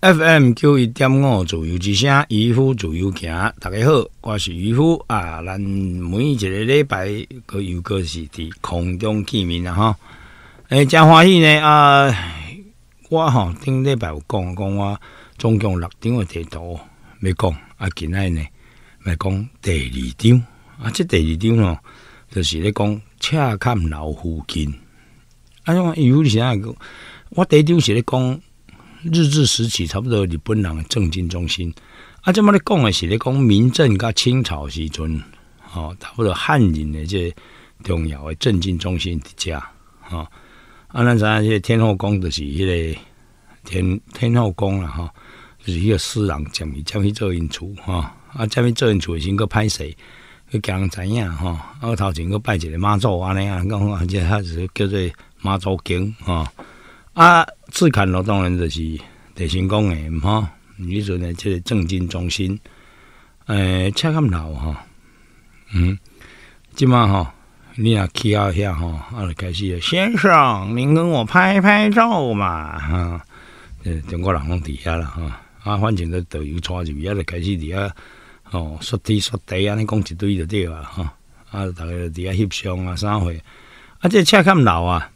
F M 九一点五自由之声，渔夫自由行。大家好，我是渔夫啊。咱每一个礼拜都有个是伫空中见面啊。吼，哎，真欢喜呢啊！我吼顶礼拜有讲讲我总共六张的地图，没讲啊。今日呢，要讲第二张啊。这第二张吼，就是咧讲赤坎老夫近。啊，用渔夫是啊个，我第一张是咧讲。日治时期差不多日本人政经中心，啊，即么你讲的是咧讲明政甲清朝时阵，吼，差不多汉人的这重要的政经中心伫家，吼，啊，咱知影这天后宫就是迄个天天后宫啦，吼，就是迄个私人将伊将伊做因厝，吼，啊，将伊做因厝先去歹势去行人知影，吼，啊，头前去拜一个妈祖安尼啊，讲啊，即他是叫做妈祖经啊，啊。自砍老当然就是地心宫诶，哈！你阵呢？即个正经中心诶，赤坎老哈，嗯，即摆吼，你啊去啊遐吼，啊就开始了。先生，您跟我拍拍照嘛，哈！中国人拢伫遐啦，哈！啊，反正都导游带入去，啊，就开始伫遐，哦，说地说地安尼讲一堆就对啊哈！啊，大个伫遐翕相啊，啥货？啊，即赤坎老啊！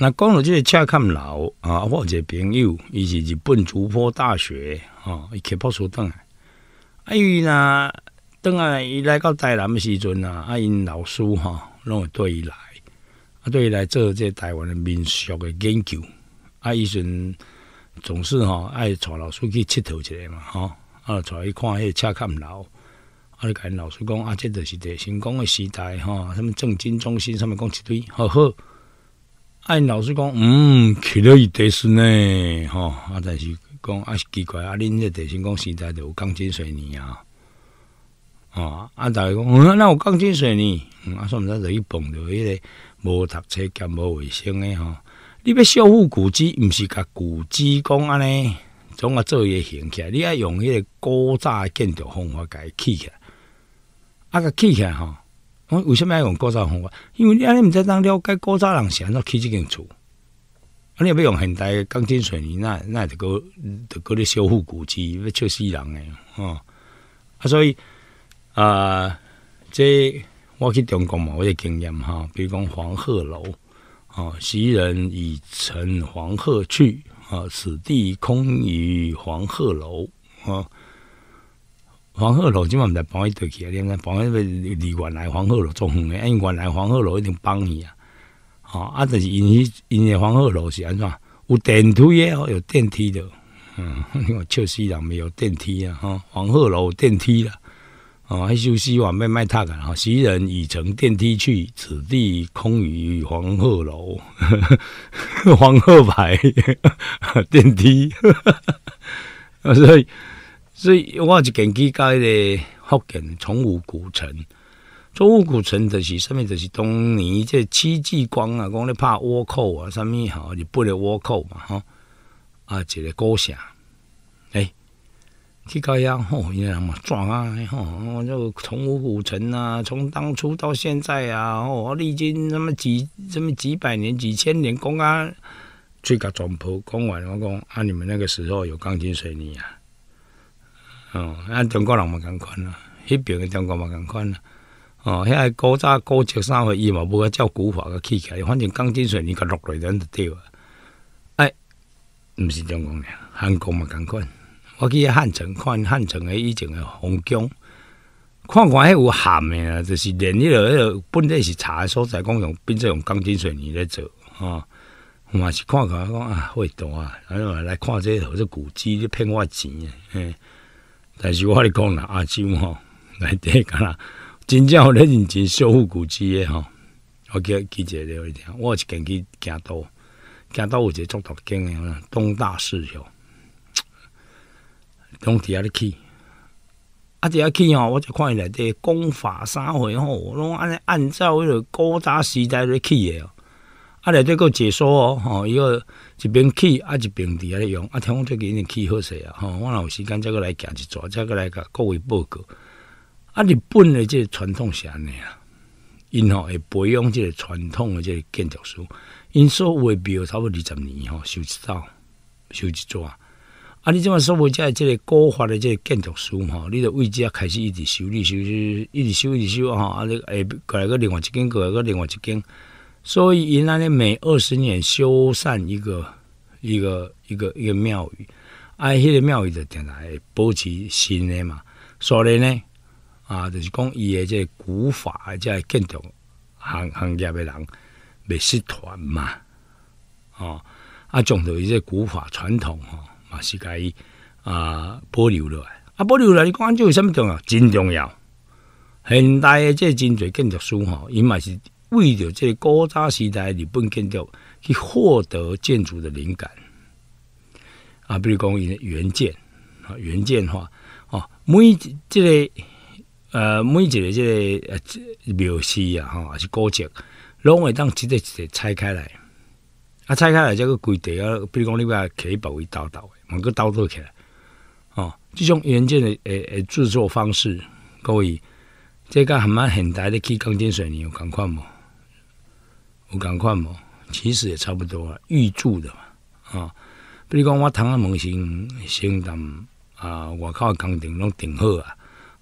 那讲了就个恰坎楼啊，我有一个朋友伊是日本筑波大学啊，伊去报书来啊，伊呢，倒啊伊来到台南的时阵啊，啊，因老师哈拢会对伊来，啊，对伊来做这台湾的民俗的研究。啊，伊阵总是吼爱带老师去佚佗一下嘛，吼啊带伊看迄个恰坎楼。啊，就甲因老师讲，啊，即著是个成功的时代吼，他物政经中心上物讲一堆，好好。啊因老师讲嗯去了伊迪士尼吼啊但是讲啊是奇怪啊恁迄个地形讲实在著有讲真济年啊吼啊逐个讲嗯若有讲真济年嗯啊煞毋知著去碰着迄个无读册兼无卫生的吼你要修复古迹毋是甲古迹讲安尼总甲做一下形起来你爱用迄个古早诶建筑方法甲伊砌起来啊甲砌起来吼我为什么要用古早方法？因为你安尼毋知当了解古早人想怎起这间厝，啊，你要不用现代钢筋水泥，那那这得这咧修复古迹要笑死人诶！哦，啊，所以啊，这我去中国嘛，我有经验哈。比如讲黄鹤楼，啊，昔人已乘黄鹤去，啊，此地空余黄鹤楼，啊。黄鹤楼，今晚唔在搬你堆去啊！你讲搬你为离原来黄鹤楼做远的，因为原来黄鹤楼一定帮你啊！哦，啊，但是因因黄鹤楼是安怎？有电梯哦，有电梯的。嗯，因为旧时人没有电梯啊！哈，黄鹤楼电梯了。哦，还休息晚辈卖踏啊，吼、哈，昔人已乘电梯去，此地空余黄鹤楼。黄鹤牌 电梯。所以。所以我就根据介个福建崇武古城，崇武古城就是上面就是当年这戚继光啊，讲咧怕倭寇啊，什么吼就不的倭寇嘛哈啊，这个古城诶，去搞一吼，你讲嘛壮啊吼，个崇武古城啊，从当初到现在啊，哦，历经他么几这么几百年、几千年，讲啊，去搞砖铺，讲完我讲啊，你们那个时候有钢筋水泥啊？哦，咱中国人嘛共款啊，迄爿诶中国人嘛共款啊。哦，遐系古早古迹，三合伊嘛，无个照古法个起起来，反正钢筋水泥甲落来，咱就对啊。哎，毋是中国人，韩国嘛共款。我去汉城看汉城诶，以前诶皇宫，看看迄有含诶，就是连迄落迄落本来是茶诶所在，讲用变做用钢筋水泥咧做吼。嘛是看看讲啊，会大啊！来看这头是古迹，你骗我钱啊！嗯。但是我咧讲啦，阿叔吼，内底敢若真正有咧认真修复古迹诶吼，我记记者聊一点，我是间去行道，行道有一个作图经诶，东大寺吼，拢伫遐咧起，啊伫遐去起我就看伊内底功法三回吼，拢安尼按照迄个高早时代咧起诶哦，啊内底个解说哦吼伊个。一边起啊，一边伫遐用啊。天个最近起好势啊，吼！我若有时间，则过来行一撮，则过来甲各位报告。啊，日本的这传统是安尼啊？因吼会培养这个传统的这建筑师，因所为庙差不多二十年吼，修一道，修一撮。啊，你即啊所有遮这个古法的这建筑师吼，你着位即开始一直修理修理，一直修一直修吼。啊，你下过来个另外一间，过来个另外一间。所以云南咧每二十年修缮一个一个一个一个庙宇，哎，迄个庙宇就定来保持新的嘛。所以呢，啊，就是讲伊这即古法即建筑行行业的人未失传嘛。哦，啊，将头一些古法传统吼，嘛是介啊保留落来。啊，保留落来，你讲安就有甚重要？真重要！现代的即真侪建筑书吼，伊嘛是。为着这高扎时代，你不肯掉去获得建筑的灵感啊！比如讲，原原件啊，原件化哦。每这个呃，每一个这个呃，庙述啊，哈，还是高值，拢会当直接直接拆开来啊，拆开来，这个规地啊，比如讲，你把可起布一刀刀，往个刀剁起来哦。这种原件的诶诶制作方式，各位这个很蛮很大的，去钢筋水泥有钢块无？有共款无？其实也差不多啊，预祝的嘛啊。比如讲，我棠啊，门先先等啊，外口的工程拢整好啊，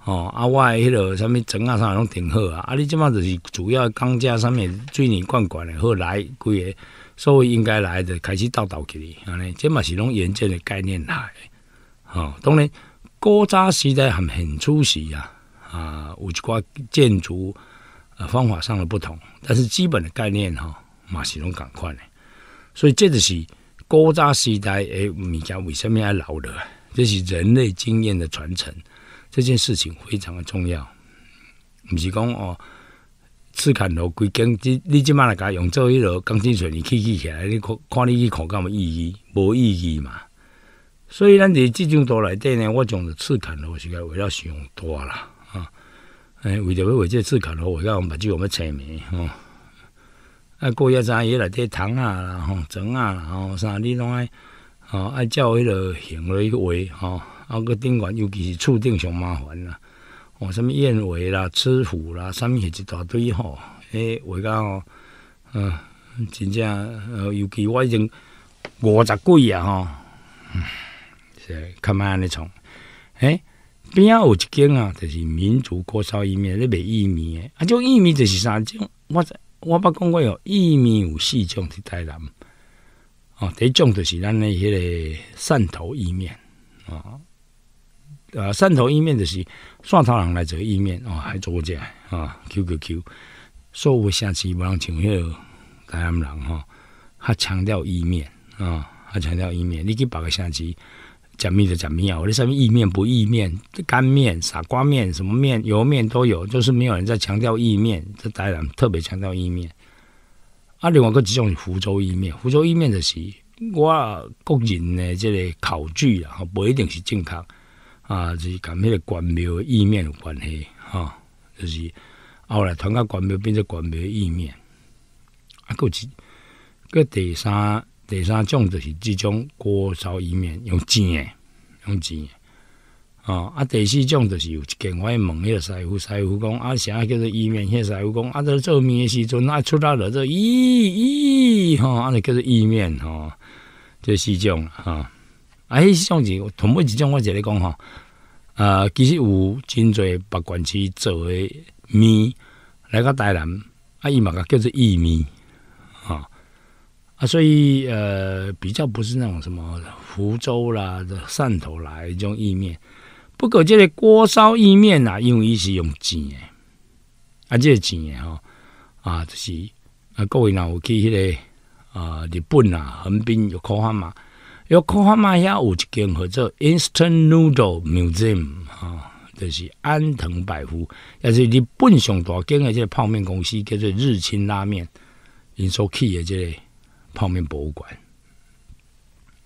哦啊，我迄个啥物砖啊啥拢整好啊。啊，你即马就是主要钢架上面水泥罐罐的，好来几个，所以应该来的开始斗斗起哩。安尼，即嘛是拢原建的概念来。吼，当然古早时代很很出时啊，啊，有一寡建筑。呃，方法上的不同，但是基本的概念哈，马是拢赶快的。所以这就是高早时代诶，物件为什么要老的？这是人类经验的传承，这件事情非常的重要。毋是讲哦，刺砍头规经你你即摆来甲用做迄落钢筋水泥砌砌起来，你看，看你去考干有意义，无意义嘛？所以咱伫即种到来底呢，我讲是刺砍头是该为了想多了。诶为着要为即个刺客咯画甲目睭拢欲青盲吼啊佫迄知影伊迄内底虫仔啦吼桩仔啦吼啥你拢爱吼爱照迄落形落去画吼啊佫顶悬尤其是厝顶上麻烦啦吼啥物燕尾啦雌虎啦啥物是一大堆吼诶画甲吼嗯真正尤其我已经五十几啊吼是啊较毋安尼创诶边仔有一间啊，就是民族国烧意面，咧卖意面，啊，种意面就是三种，我我捌讲过哦，意面有四种是台南，哦，第一种就是咱诶迄个汕头意面，啊，汕头意面就是汕头人来做意面，哦，还做这，啊，Q Q Q，所有城市无人像迄台南人哈，较强调意面，啊，较强调意面，你去别个城市。讲面的讲面啊，我这上面意面不意面，干面、傻瓜面、什么面、油面都有，就是没有人在强调意面，这台家特别强调意面。啊，另外个只种是福州意面，福州意面的是我个人的这个考据啊，哈，不一定是正确啊，就是讲那个官庙意面有关系，哈，就是后来传到官庙变成官庙意面，啊，个只，个第三。第三种就是即种锅烧意面，用煎诶，用煎诶。哦，啊，第四种就是有一间我会问迄个师傅，师傅讲啊，现在叫做意面，那个师傅讲啊，做面诶时阵啊，出来了这意意哈，啊，叫做意面哈，这四种哈。啊，迄四种是同不一种，我这里讲吼，啊，其实有真侪白罐子做诶面来个台南啊，伊嘛个叫做意面。啊，所以呃，比较不是那种什么福州啦、汕头啦这种意面。不过这个锅烧意面啊，因为伊是用碱的，啊，这个碱的哈，啊，就是啊，各位呢，有去那个啊，日本啊，横滨有烤饭嘛，有烤饭嘛，遐有一间合作 Instant Noodle Museum 啊，就是安藤百福，也是日本上大间个这个泡面公司，叫做日清拉面，连锁企个这个。泡面博物馆。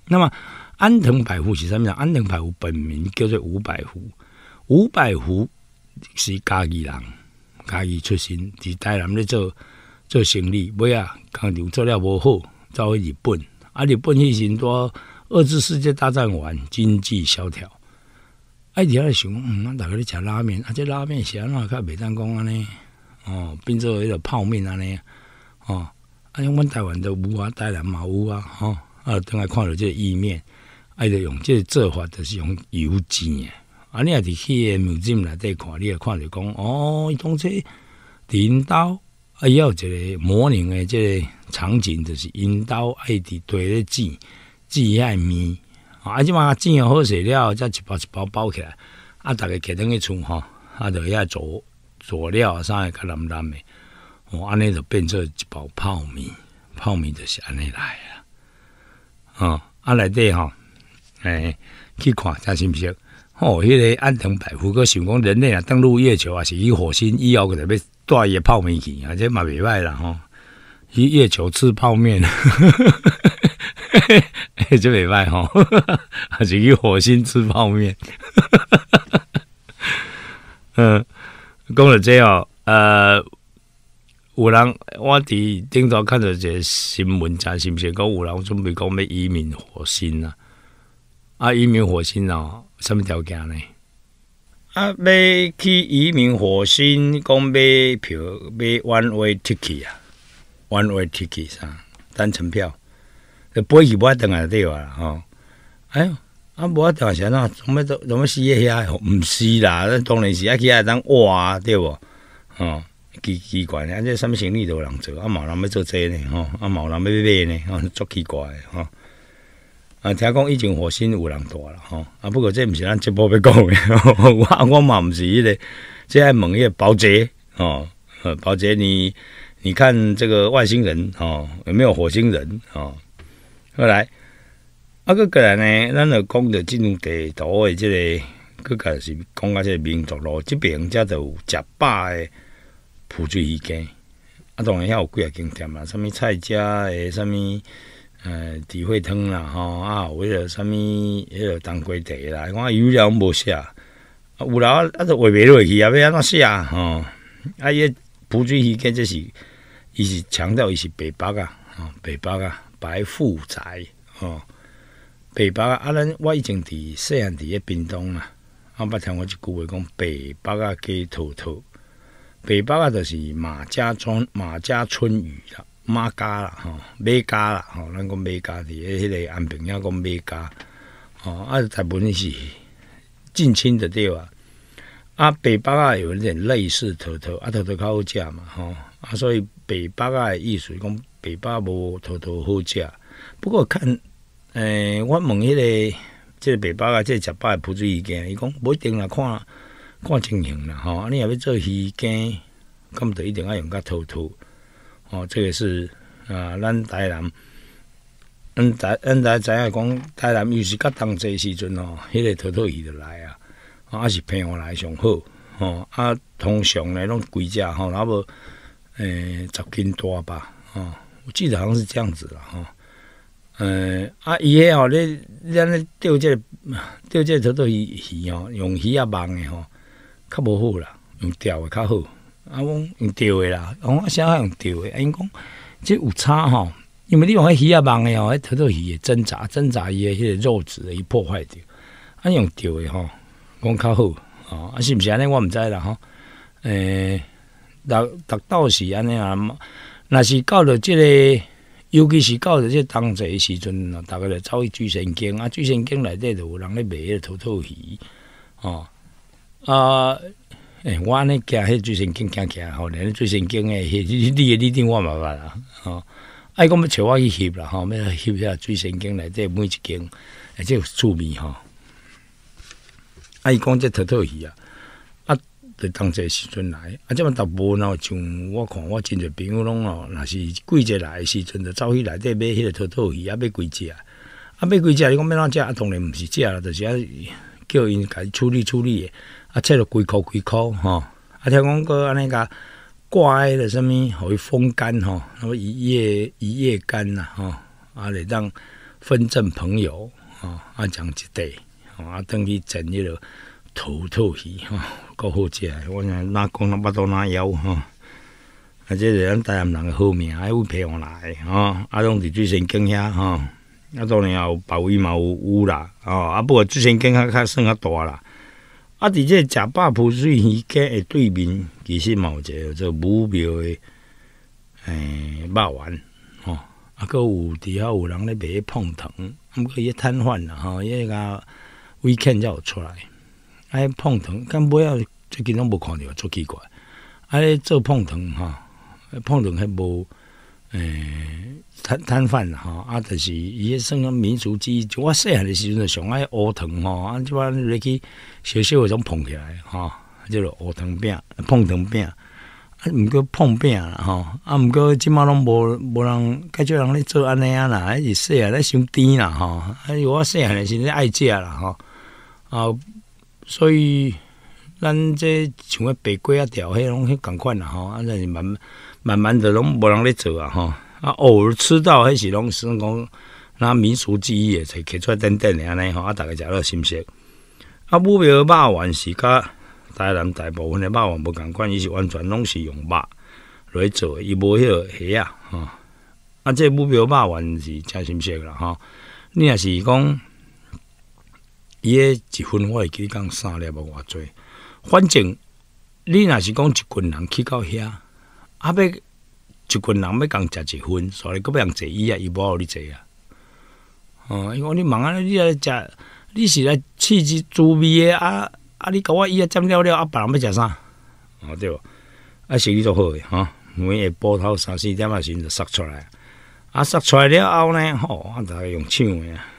那么安藤百福，什么上，安藤百福本名叫做吴百福，吴百福是嘉义人，嘉义出身，伫台南咧做做生意，尾啊工厂做了无好，走去日本，啊，日本迄时拄在二次世界大战完，经济萧条，爱遐咧想，嗯，逐个咧食拉面？啊，这拉面是安怎较袂当讲安尼，哦，变做迄个泡面安尼，哦。啊阮台湾都有啊台南嘛有啊吼啊等下看到即个意面啊着用即个做法著是用油煎的。啊你若伫迄个面顶内底看你也看着讲哦伊讲这伫因兜啊伊遐有一个模拟的即个场景著是因兜爱伫地咧煎，煎遐诶面啊即摆糋好势了则一包一包包起来啊逐个揢传去厝吼啊著遐佐佐料啊啥会较淋淋的。我安尼就变做一包泡面，泡面就是安尼来啊！哦，阿内底吼，哎，去看下先不？哦，迄个安藤百福哥想讲人类啊登陆月球啊，是去火星以后，可能要带一泡面去，啊，这嘛袂歹啦吼。去月球吃泡面，这未歹哈！还是去火星吃泡面，嗯，讲到这哦，呃。有人我伫顶头看着一个新闻站，是毋是讲有人准备讲咩移民火星啊？啊，移民火星哦，什物条件呢？啊，要去移民火星，讲买票，买 one way ticket 啊 o n e way ticket 啥，单程票，这飞机无法等啊，对吧？哈，哎呦，啊，不要等啊，怎么怎么撕呀？毋撕啦，当然是啊，去遐当活啊，对不？哦。奇奇怪的，啊，这什么行李都有人做，啊，冇人要做这呢，吼，啊，冇人要买呢，吼，足奇怪的，吼。啊，听讲以前火星有人多了，吼，啊，不过这毋是咱直播要讲的，我我嘛毋是迄个，这系问迄个保洁，哦，保洁你你看这个外星人，哦，有没有火星人，哦？后来，啊，搿个人呢，咱个讲的进入地图的即个，佫讲是讲到即个民族咯，即边，则有食饱的。浦水鱼间啊当然遐有几啊间店啊啥物菜鸟诶啥物呃底会汤啦吼啊有迄个啥物迄个冬瓜茶啦我讲啊有俩拢无写啊有俩啊都画袂落去啊要安怎写啊吼啊伊诶浦水鱼间就是伊是强调伊是白北啊吼白北啊白富才吼白北啊啊咱我以前伫细汉伫诶边东啊啊捌听我一句话讲白北啊，加土兔北北啊，就是马家庄、马家村语啦，马家啦，吼，马家啦，吼，咱讲马家伫迄个安平遐讲马家，哦，啊，大部分是近亲的对啊。啊，北北啊，有点类似头头，啊，头较好食嘛，吼。啊，所以北北啊的意思讲，北北无头头好食。不过看，诶，我问迄个即北北啊，即食饱的不嘴意见，伊讲不一定啦，看。看情形啦，吼！你也要做鱼竿，咁就一定要用较兔兔哦。这个是啊，咱台南，咱咱知影讲台南，有时甲冬节时阵哦，迄个兔兔鱼就来啊，啊是平下来上好哦。啊，通常呢拢几只吼，若欲诶十斤多吧，吼，我记得好像是这样子啦，吼。诶啊，伊迄吼，你咱咧钓这钓这兔兔鱼鱼吼，用鱼也网的吼。较无好啦，用钓诶较好。啊，我用钓诶啦，我啥用钓诶。因讲即有差吼，因为你用迄鱼仔网诶吼，迄偷偷鱼诶挣扎，挣扎伊诶迄个肉质伊破坏掉。啊，用钓诶吼，讲较好吼、啊，是毋是安尼？我毋知啦吼。诶，逐逐都是安尼啊。若是到了即个，尤其是到了即冬节诶时阵，逐个着走去水神经啊，水神经内底着有人咧卖迄个土偷鱼吼。啊诶我安尼行迄水仙景行行吼连迄水仙景诶迄你你你你我嘛捌啊吼啊伊讲欲揣我去翕啦吼要翕遐水仙景内底每一间，诶这有趣味吼啊伊讲这桃桃鱼啊啊著同齐时阵来啊这嘛逐无若像我看我真济朋友拢哦，若是季节来诶时阵著走去内底买迄个桃桃鱼啊买几只啊买几只你讲要哪食啊当然毋是食啊著是啊叫因家己处理处理诶啊，切著几箍几箍吼、啊，听讲过安尼甲挂迄个什物互伊风干吼，那、哦、么一夜一干呐吼，啊，来当分赠朋友吼、哦，啊，讲一块吼、啊，当于整迄个土土鱼吼，够、好食，我想若讲哪巴肚若枵吼。啊，这是咱台湾人诶好命，还有培养来吼、啊，拢伫最先更遐吼，啊，当然也有保卫嘛，有有啦吼、啊，不过最先更较较算较大啦。啊，伫即食饱浮水鱼家诶对面，其实嘛有一个即无庙诶诶肉丸吼，啊搁有伫遐有人咧卖迄棒糖，毋过伊迄瘫痪啦，吼，伊迄个危险才有出来。啊迄棒糖敢尾仔最近拢无看着出奇怪，啊迄做碰糖吼，迄棒糖迄无。诶，摊摊贩吼，啊，就是伊迄算个民族之一。就我细汉的时阵就上爱乌糖吼，啊，即款入去小小诶种捧起来吼，即落乌糖饼、碰糖饼，啊，毋过碰饼啦吼，啊，毋过即马拢无无人，较少人咧做安尼啊啦，还是细汉咧想甜啦吼，啊，我细汉的时阵爱食啦吼，啊，所以咱这像个白鸡啊条，迄拢迄共款啦吼，啊，真是慢慢。慢慢的拢无人咧做啊，吼。啊！偶尔吃到迄时拢是讲那民俗记忆的，才摕出来等等的安尼吼，啊，大家食落新鲜。啊，母标肉丸是甲台南大部分的肉丸无共款，伊是完全拢是用肉来做，伊无迄个啊。啊，这母庙肉丸是诚新鲜啦，吼。你若是讲伊迄一份我会记讲三粒无偌济，反正你若是讲一群人去到遐。啊，要一群人要共食一份，所以佫袂用坐椅啊，伊无互你坐啊。哦，伊讲你忙啊，你来食，你是来刺激滋味的啊啊！你甲我椅啊占了了，啊，别人要食啥？哦对无啊生意就好的哈，每日波头三四点啊时就杀出来，啊杀出来了后呢，吼，大就用手的啊。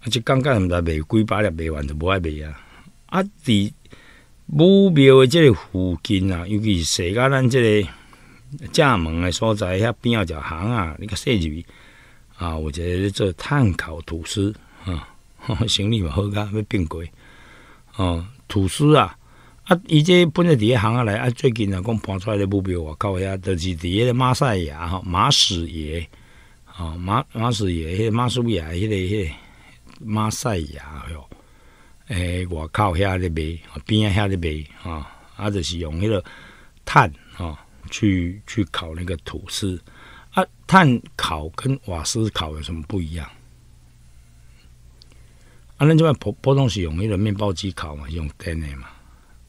啊，就刚刚知卖几百两，卖完就无爱卖啊。啊，第目庙的这个附近啊，尤其是涉及到咱这个正门的所在遐边后一条巷啊，那个设置啊，我觉得做碳烤 吐司啊，行李嘛好咖会变贵哦。吐司啊啊，伊这本来第一行啊来啊，最近啊，讲搬出来的目标外口呀，都是个马赛亚、马屎爷啊、马马屎爷、马士爷、迄个、迄马赛亚哟。诶，外口遐咧卖，边，啊遐咧卖，啊，啊，就是用迄个碳啊，去去烤那个吐司啊。碳烤跟瓦斯烤有什么不一样？啊，咱即边普普通是用一个面包机烤嘛，用电的嘛。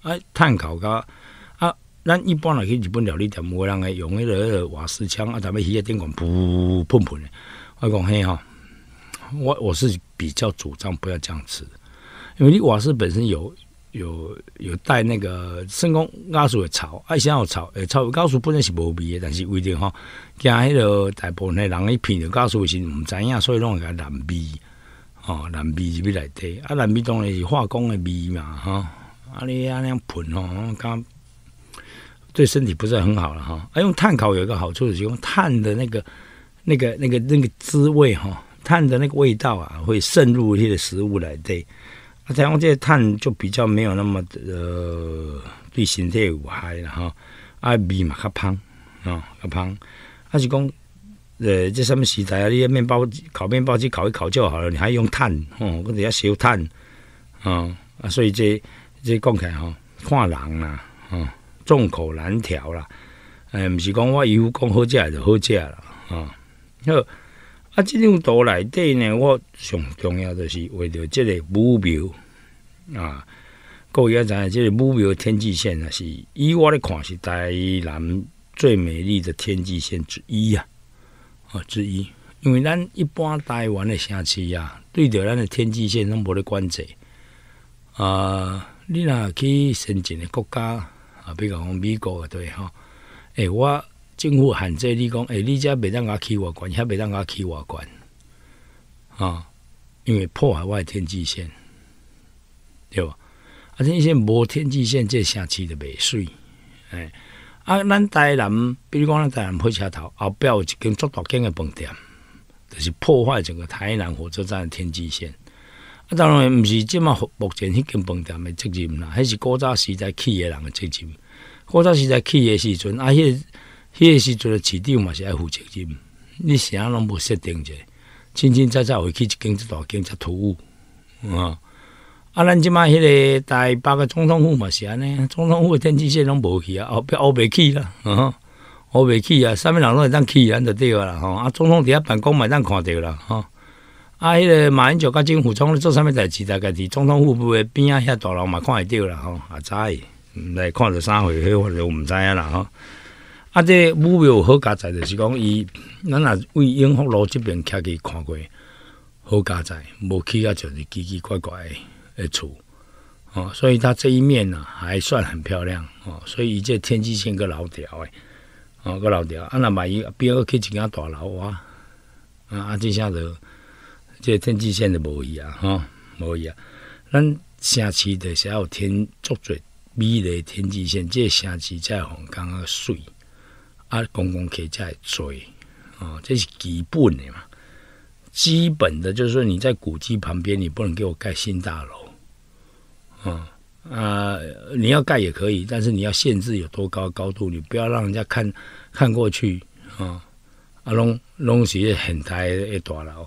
啊，碳烤甲啊，咱一般来去日本料理店，无人会用迄个迄个瓦斯枪啊，咱们起个电管噗喷喷诶。我讲嘿哈，我我是比较主张不要这样吃的。因为你瓦斯本身有有有带那个肾功家属的草，爱且有草，呃，草家属本身是无味的，但是为定吼惊迄个大部分的人一闻到家属是唔知影，所以弄个难味，哦，难味入去来底，啊，难味当然是化工的味嘛，吼，啊你安尼喷吼，哦，刚对身体不是很好了哈。啊，用碳烤有一个好处就是用碳的那个那个那个那个滋味哈，碳的那个味道啊，会渗入一些食物来对。啊，采用这碳就比较没有那么呃对身体有害了哈，啊味嘛较芳，啊较芳，还是讲呃这什么时代啊？你要面包烤面包机烤一烤就好了，你还用碳哦？我直接烧碳啊啊！所以这这讲起来哈，看人啦，啊，众口难调啦，哎，不是讲我姨夫讲好食就好食了，啊，又。啊，即张图内底呢，我上重要的是为着即个目标啊。各位知在即个目标天际线啊，是以我的看是台南最美丽的天际线之一啊，啊，之一。因为咱一般台湾的城市啊，对着咱的天际线，拢无咧管制啊。你若去先进的国家啊，比如讲美国啊，对吼，诶，我。政府限制你讲，诶，你遮袂当我起瓦管，遐袂当我起瓦管啊，因为破坏我诶天际线，对无？啊，天际线无天际线这城市就袂水诶。啊，咱台南，比如讲咱台南火车头，后壁有一间足大间诶饭店，就是破坏整个台南火车站的天际线。啊，当然毋是即么目前迄间饭店诶责任啦，迄是古早时代起诶人诶责任。古早时代起诶时阵，啊，迄。迄个时阵市长嘛是爱负责任，你啥拢无设定者，清清早早回去一间一大间才突兀，啊、嗯！啊，咱即摆迄个台北个总统府嘛是安尼，总统府个天气线拢无去啊，后壁乌袂去啦，啊、嗯，乌袂去啊，啥物人拢会当去，咱就对啊啦，吼！啊，总统伫遐办公嘛，咱看着啦，吼、啊，迄、个马英九甲政府总咧做啥物代志，大概伫总统府边边仔遐大楼嘛看会着啦，吼、啊早知，毋知看着啥货，迄我就毋知影啦，吼、啊，这武庙好加载，就是讲伊，咱也为永福路这边徛起看过好加载，无去啊就是奇奇怪怪诶诶厝，哦，所以它这一面呐还算很漂亮哦，所以伊这天际线个老调诶，哦个老调，啊那万一边个去一间大楼哇，啊啊这下子，这天际线就无伊啊，哈无伊啊，咱城市的时候天作最美丽天际线，这城市在红港个水。啊，公共可以再追哦，这是基本的嘛。基本的就是说，你在古迹旁边，你不能给我盖新大楼。啊啊，你要盖也可以，但是你要限制有多高高度，你不要让人家看看过去啊。啊，拢拢是很大一大楼。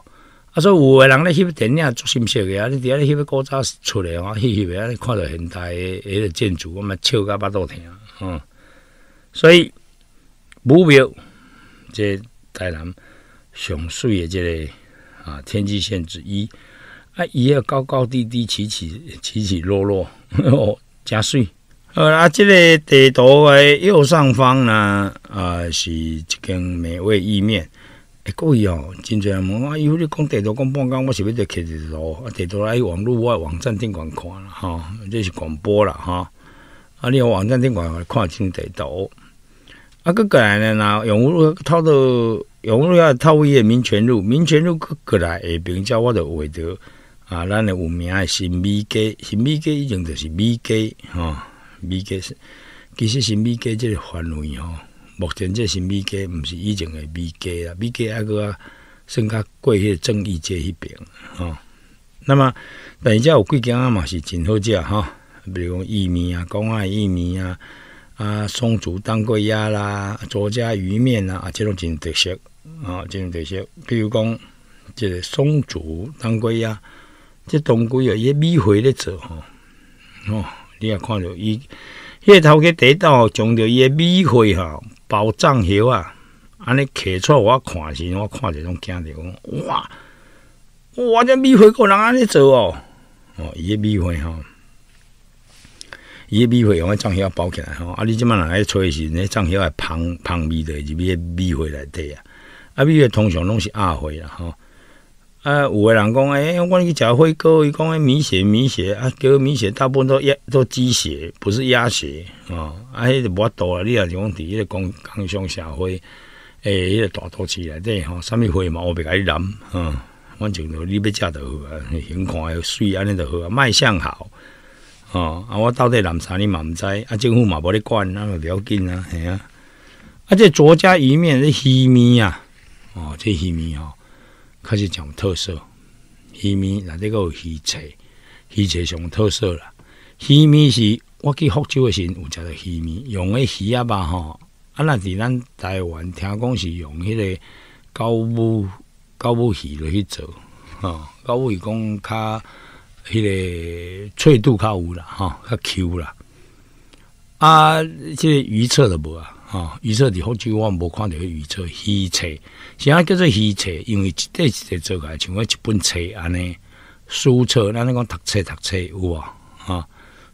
啊，所以有的人咧翕电影做新戏的啊，你底下来翕个高照出来话，翕翕个，啊，你看到很大的一个建筑，我们笑到巴肚疼啊。所以。目标，这台南上水的这个啊天际线之一啊，伊个高高低低起起起起落落 哦，正水。好啦，这个地图的右上方呢啊，是一间美味意面。哎，各位哦，真侪人问啊，有你讲地图讲半工，我是要是就开地图啊？地图来网络我网站顶逛逛啦哈，这是广播了哈。啊，你有网站顶逛看清地图。啊，佮过来呢，那永路套到永路要套伊个民权路，民权路佮过来下边，叫我着画着啊，咱个有名个新米街，新米街以前就是米街吼、哦，米街是其实新米街即个范围吼，目前即新米街毋是以前个米街啦，米街还佮算较过迄个正义街迄边吼。那么，但伊遮有几间啊嘛是真好食吼、比如讲意面啊，公安意面啊。啊，松竹当归鸭啦，卓家鱼面啦，啊，这种真特色啊，这种色。比如讲，这松竹当归鸭，这当归哦，伊米花咧做吼，哦，你也看到伊，迄、个头家第一道种着伊米花哈，包藏叶啊，安尼揢出我看时，我看拢惊着讲，哇哇，这米花个人安尼做哦，哦，伊米花吼。伊米灰用个粽叶包起来吼，啊！你即满来吹时，粽叶血芳芳味米的，就个米灰来底啊！啊，米灰通常拢是鸭灰啦，吼！啊，有个人讲，诶，我去食灰哥，伊讲米血米血啊，叫米血大部分都鸭都鸡血，不是鸭血吼。啊，迄就无法度啦，你若是讲伫迄个工工商社会，诶迄个大都市内底吼，啥米灰嘛，我袂甲你染，吼，反正就你要食就好啊，形看又水安尼就好，啊，卖相好。哦啊！我到底南沙你嘛毋知？啊，政府嘛无咧管，那么比紧啊，系啊。啊，这卓家鱼面这鱼面啊，哦，这鱼面吼，开始讲特色。面内那这有鱼翅，鱼翅上特色啦。鱼面是我去福州诶时阵有食到鱼面，用的鱼啊吧吼。啊，那伫咱台湾听讲是用迄个高母高母鱼落去做，啊，高鱼讲较。迄个脆度较有啦，吼较 Q 啦，啊，即、个预测都无啊，吼预测伫福州我无看到迄预测虚册，啥叫做鱼册？因为一块一块做来，像我一本册安尼书册，咱咧讲读册读册有啊，吼，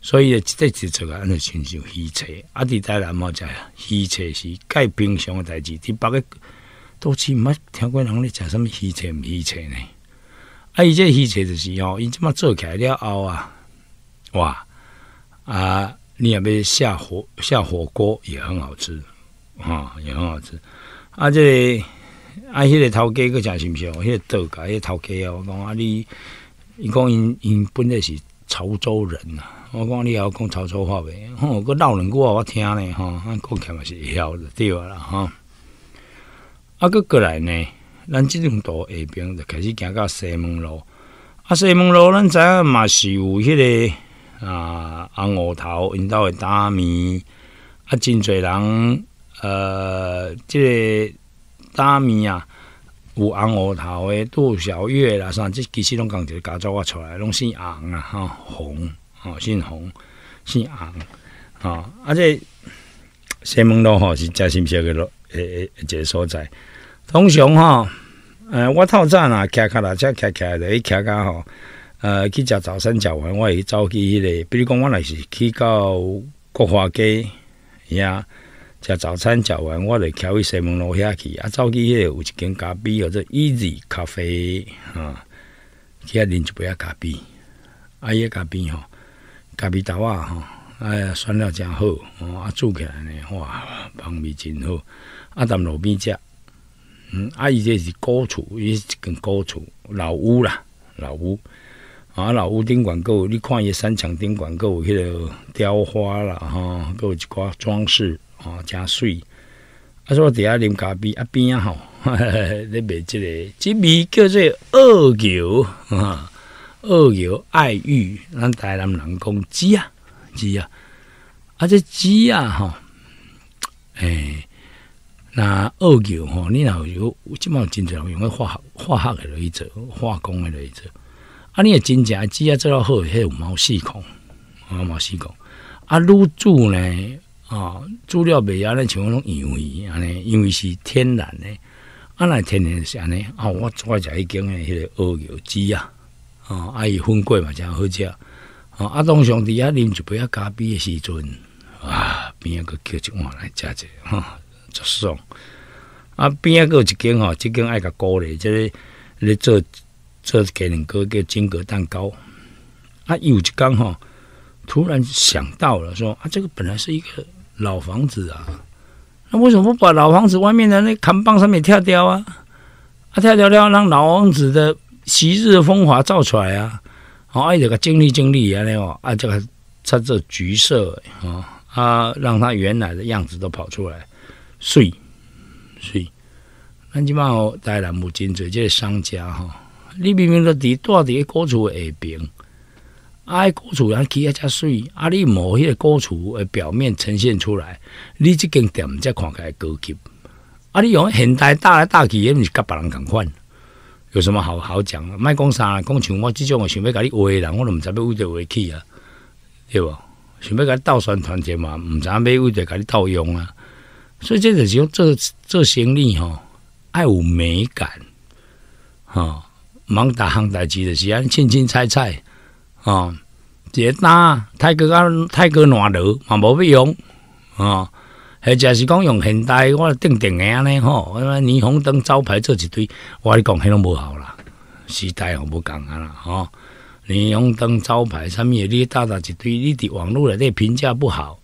所以一块一块做来，安尼亲像鱼册。啊，伫台来嘛，食啊，虚是介平常诶代志，伫别个都是毋捌听过人咧食什物鱼册毋鱼册呢？啊！伊这鱼册就是哦，伊即摆做起来了后啊，哇啊，你也要下火下火锅也很好吃啊，也很好吃。啊，这啊，迄个头鸡个毋是哦？迄个豆家，迄个头家啊，我讲啊，你，伊讲因因本来是潮州人啊。我讲你也要讲潮州话袂？吼，个老人句话我听吼，哈，讲起来嘛是会晓着对啦吼，啊，个过来呢？咱即种到下边就开始行到西门路，啊，西门路咱知影嘛是有迄个啊红芋头，因兜会大面，啊，真侪人，呃，即个大面啊有红芋头诶，杜小月啦，啥即其实拢共一个家族啊出来，拢姓红啊，哈，红哦，姓红，姓红啊，即且西门路吼是真心小个路，诶诶，一个所在。通常吼，呃，我透早啊，开开大车开开的，开开吼，呃，去食早餐食完，我去走去迄个，比如讲我若是去到国华街，呀，食早餐食完，我来去西门路遐去，啊，走去迄个有一间咖啡叫做 Easy 咖啡啊，去遐啉一杯要咖啡，啊，迄个咖啡吼，咖啡豆啊吼。哎呀，选了真好，啊，煮起来呢，哇，芳味真好，啊，踮路边食。嗯，啊，伊这是古厝，伊一间古厝老屋啦，老屋啊，老屋顶上个，你看伊三层顶上有迄个雕花啦，哈，阁有一寡装饰啊，诚水。啊，我底下啉咖啡，啊，边啊，吼，咧卖即个，即味叫做二牛啊，二牛爱玉，咱台南人讲鸡啊，鸡啊，啊这鸡啊吼，诶。那二九吼，你若有即满真侪人用个化学化学的镭做化工的镭做啊，你个真正煮啊，做落好，迄有毛细孔，有毛细孔。啊，卤煮呢，啊煮了袂晓咧像迄种以鱼安尼，因为是天然的，啊若天然是安尼。啊，我我食迄间诶，迄个二九鸡啊，哦，啊伊分过嘛，诚好食。啊，当东兄弟啊，啉就杯咖啡诶时阵，啊，边个叫一碗来食者吼。就是哦，啊，边一个一间哦，一间爱甲高咧，即个咧做做几两个叫金格蛋糕，啊，有一刚哦，突然想到了，说啊，这个本来是一个老房子啊，那为什么不把老房子外面的那坎棒上面跳掉啊？啊，跳掉掉让老房子的昔日的风华照出来啊！啊，这个精力精力啊，嘞哦，啊，这个它这橘色啊，啊，让它原来的样子都跑出来。水水。咱即满哦，台南有真侪即个商家吼，你明明都伫伫啲古厝下边，啊古厝人起啊只水，啊你无迄个古厝诶表面呈现出来，你即间店则看起来高级，啊你用现代搭来搭去，也毋是甲别人共款，有什么好好讲？卖讲啥？讲像我即种诶想要甲你诶人，我都毋知要为着话去啊，对无？想要甲你倒宣团结嘛，毋知要为着甲你斗用啊？所以这个用做做生意吼，爱有美感，吼，忙大行大机的是啊，清清菜菜，啊，一打太高啊，太高暖头嘛，无必用，啊，或者是讲用现代，我定的安咧吼，我讲霓虹灯招牌，做一堆，我讲迄种不好啦，时代唔同啊啦，吼，霓虹灯招牌上面你搭搭一堆，你伫网络内底评价不好。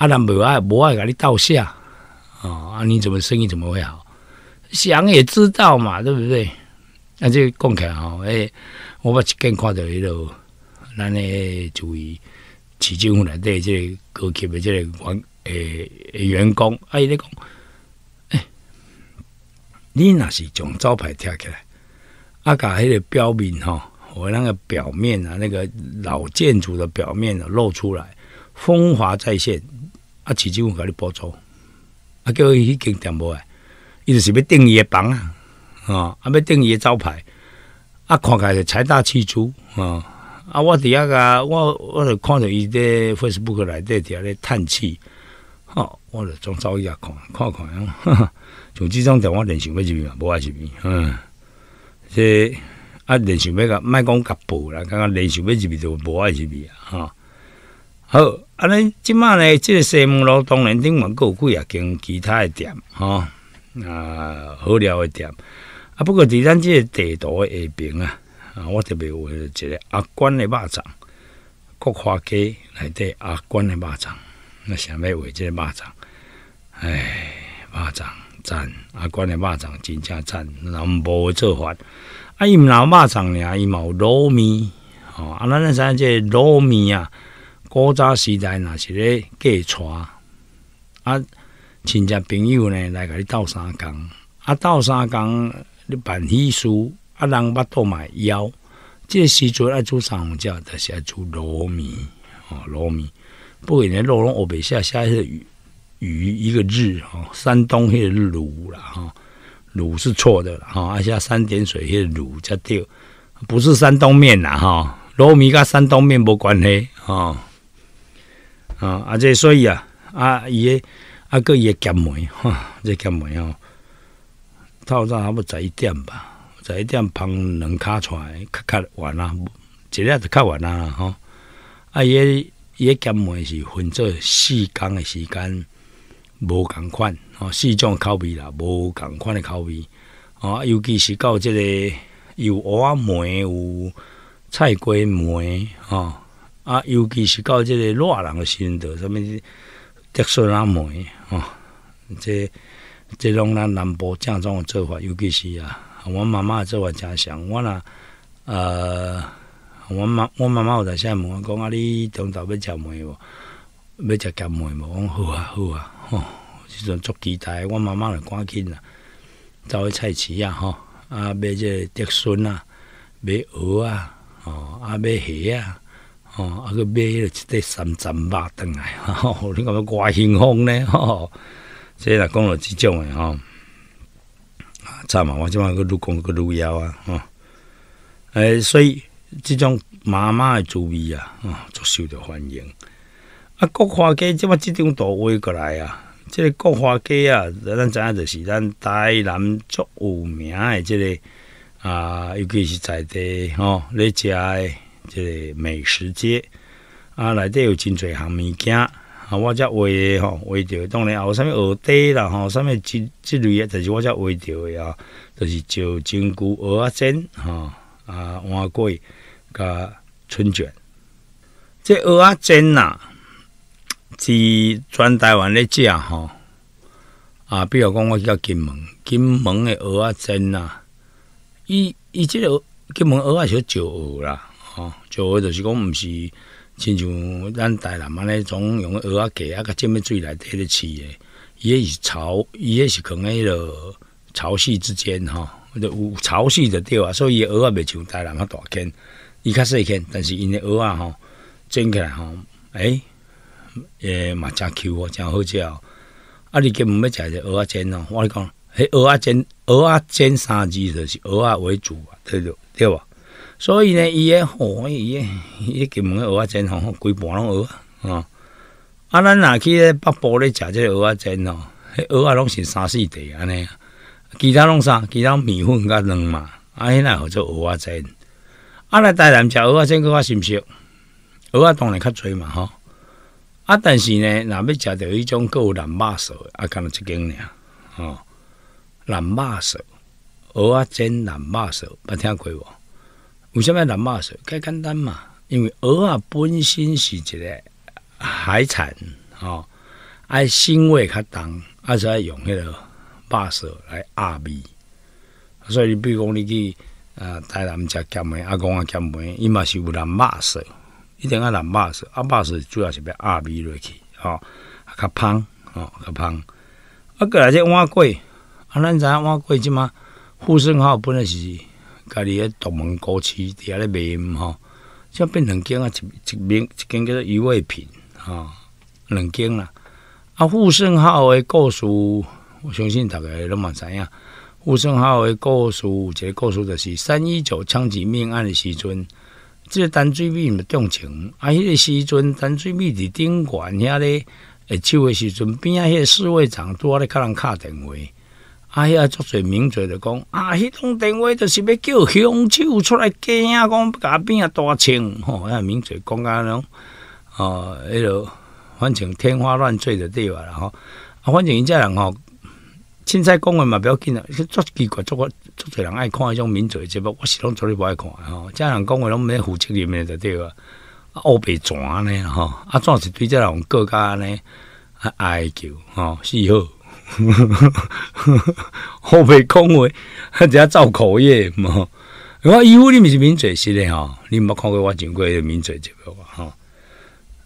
啊，那无爱无爱给你倒下，哦，啊，你怎么生意怎么会好？想也知道嘛，对不对？那个讲起来吼，诶，我把更看到一个，咱诶注意市政府内底这高级的这员诶员工，伊咧讲，诶，你那是从招牌贴起来，啊，甲迄个表面吼，我那个表面啊，那个老建筑的表面啊、露出来，风华再现。起支付给你补助，啊叫伊经店无诶，伊就是要订伊诶房啊，吼，啊要订伊诶招牌，啊看起来财大气粗啊，啊我伫遐个我我就看着伊伫 Facebook 底伫遐咧叹气，吼，我就总走伊遐看看看，哈哈，像即种台我联想欲入去啊，无爱入去，嗯，这啊联想欲甲，莫讲甲报啦，刚刚联想欲入去就无爱入去啊，好。啊！咱即卖咧，即个西门路当然顶门有几啊，间其他的店，吼。啊好料的店啊。不过伫咱即个地图下边啊，啊，我特别画一个阿关的肉粽，国华街内底阿关的肉粽，那想要即个肉粽，哎，肉粽赞，阿关的肉粽真正赞，南无做法，啊伊毋有肉粽尔，伊嘛有卤面，吼、啊，咱咱即个卤面啊。古早时代若是咧过娶啊，亲戚朋友呢来甲你斗三共啊，斗三共你办喜事啊，人巴肚嘛腰。即个时阵爱煮三红椒，但是爱煮卤米哦，卤米。不过呢，卤拢龙袂写写迄个鱼鱼一个日哦，山东迄个卤啦哈，卤是错的啦哈，而且三点水迄个卤才对，不是山东面啦哈，卤米甲山东面无关系吼。啊啊！这所以啊，啊，伊个啊，个伊个夹门，哈，这夹门吼，透早差不十一点吧，十一点旁两卡出来，较较完啦，一日就较完啦，吼。啊，伊个伊个夹门是分做四工的时间，无共款吼，四种口味啦，无共款的口味吼、啊，尤其是到即个有蚵仔梅，有菜龟梅，吼。啊，尤其是到即个热人诶时阵，什物德笋啊、梅吼，这、这，拢咱南部正宗诶做法。尤其是啊，我妈妈做法诚像我啦。呃，我妈，阮妈妈有在下面问我讲：“啊，你中昼要食梅无？要食咸梅无？”我讲好啊，好啊，吼。即阵足期待，我妈妈就赶紧啦，走去菜市啊，吼，啊买这德笋啊，买蚵啊，吼，啊买虾啊。哦，啊，佮买了一块三餐八顿来，吼、你觉偌幸福呢？吼，即个讲落即种诶，吼，啊，差嘛，我即摆佮愈讲佮愈枵啊，吼，诶，所以即种妈妈诶滋味啊，吼，足受着欢迎。啊，国花街即摆即种图位过来啊，即个国花街啊，咱知影就是咱台南足有名诶，即个啊，尤其是在地吼，咧家诶。这美食街啊，内底有真侪项物件啊。我画的吼，画着当然也有啥物蚵嗲啦，吼啥物这这类啊，就是我只画着的啊，就是石金菇蚵仔煎，吼啊，碗粿甲春卷。这蚵仔煎呐，是全台湾的食吼啊。比如讲，我叫金门，金门的蚵仔煎呐，伊伊即个金门蚵仔小石蚵啦。哦，就就是讲，毋是亲像咱台南尼咧，种用蚵仔粿啊甲尖面水来底咧饲诶。伊迄是潮，伊迄是可能迄落潮汐之间吼，就有潮汐就钓啊。所以蚵仔袂像台南较大坑，伊较细坑，但是因诶蚵仔吼，煎起来吼，诶也嘛诚 Q 哦，诚好食哦。啊，你计毋要食只蚵仔煎哦？我你讲，迄蚵仔煎，蚵仔煎三只就是蚵仔为主啊，对对吧？所以呢，伊个吼，伊个，伊个专门个蚵仔煎吼，规盘拢蚵啊！啊，咱若去咧？北部咧食即个蚵仔煎吼，迄蚵仔拢是三四块安尼，其他拢啥？其他米粉甲卵嘛，啊，迄若好做蚵仔煎。啊，来台南食蚵仔煎，佫较新鲜，蚵仔当然较济嘛吼。啊，但是呢，若要食到迄种够有南肉素，啊，敢若一根呢吼，南肉素，蚵仔煎南肉素，捌听过无？为什么要打马舌？太简单嘛，因为鹅啊本身是一个海产，吼，爱腥味较重，啊，爱在用迄个肉舌来压味。所以，比如讲，你去啊，台南食吃咸梅，阿公啊咸梅，伊嘛是有人肉舌，一定爱人肉舌，啊马舌主要是要压味落去，吼，较芳吼，较芳。啊，个来只碗粿，啊，咱影碗粿即嘛，富盛号本来是。家己诶，独门歌曲伫遐咧卖吼，即变两间啊，一、一、一间叫做余味平，吼，两间啦。啊，富盛浩诶故事，我相信大家拢嘛知影。富盛浩诶故事，有一个故事就是三一九枪击命案诶时阵，即个单水面毋中情，啊，迄个时阵单水面伫顶悬遐咧，诶，手诶时阵边啊，迄个侍卫长拄仔咧甲人敲电话。啊，遐足侪名嘴就讲，啊，迄种电话就是要叫凶手出来，惊啊，讲甲假啊大清，吼，啊，名嘴讲啊种，哦，迄落反正天花乱坠的对啊然后啊，反正伊遮人吼，凊彩讲话嘛，不要紧啊，足奇怪，足个足侪人爱看迄种名嘴节目，我是拢绝对无爱看吼遮人讲话拢蛮肤浅，里面的啊啊，奥白转呢，哈，啊，主要是对遮人我较各家呢哀求，吼，是好。呵呵呵呵我没看过，只要造口业。我义乌你毋是名嘴是的哈，你没看过我经过的名嘴节目哈。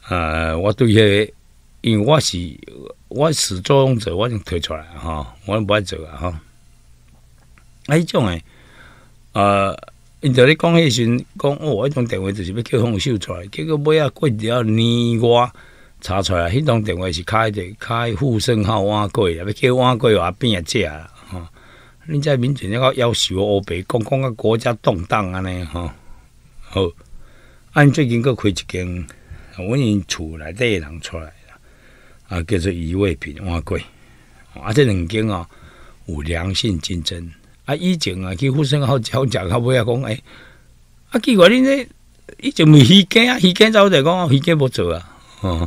呃，我对个，因为我是我是做俑者，我经退出来哈，我不爱做啊哈。迄种诶，呃，因在你讲迄时讲，哦，迄种电话就是要叫方秀出来，结果不要过着要黏我。查出来，迄种电话是开的，开富盛号弯柜，要叫弯柜话边个借啊？哈，恁在闽南那个有少欧白，讲讲个国家动荡安尼吼。好，按最近个开一间，我因厝内的人出来了，啊，叫做余卫平弯柜，啊，这两间啊有良性竞争啊，以前啊去富盛号交假，他尾要讲诶，啊，奇怪恁这以前没鱼啊，鱼竿早在讲鱼竿无做啊，哦。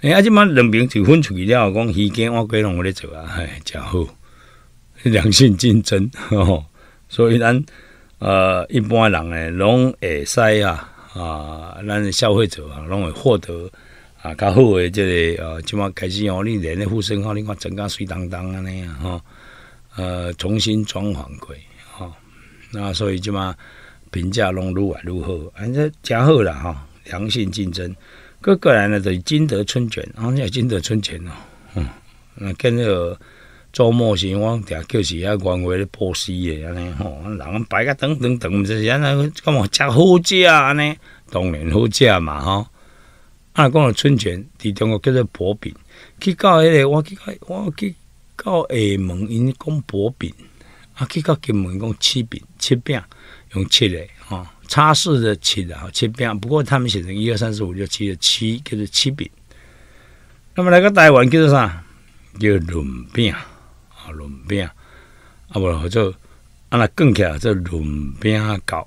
哎，啊，即满两边就分出去了，讲依间我改拢我咧做啊，哎，真好，良性竞争哦。所以咱呃，一般人咧拢会使啊啊，咱消费者啊拢会获得啊较好诶，即个呃即满开始哦，你连个护身吼，你看整甲水当当安尼啊，吼，呃，重新装潢过，哦，那所以即满评价拢愈来愈好，反正真好啦哈，良性竞争。各个人呢，就金德春卷，然后金德春卷哦，嗯，那跟那个周末时，我顶就是啊，环卫的破西的安尼吼，人摆个等等等，就是安尼，干嘛吃好食啊？安尼当然好食嘛，吼。啊，讲到春卷，伫中国叫做薄饼，去到迄个，我去，到我去，到厦门，因讲薄饼，啊，去到金门讲七饼，七饼用七个叉四的切啊，七饼。不过他们写成一二三四五六七的七，就是七饼。那么那个台湾叫做啥？叫润饼啊，润饼啊。啊不，就啊那更起来叫润饼糕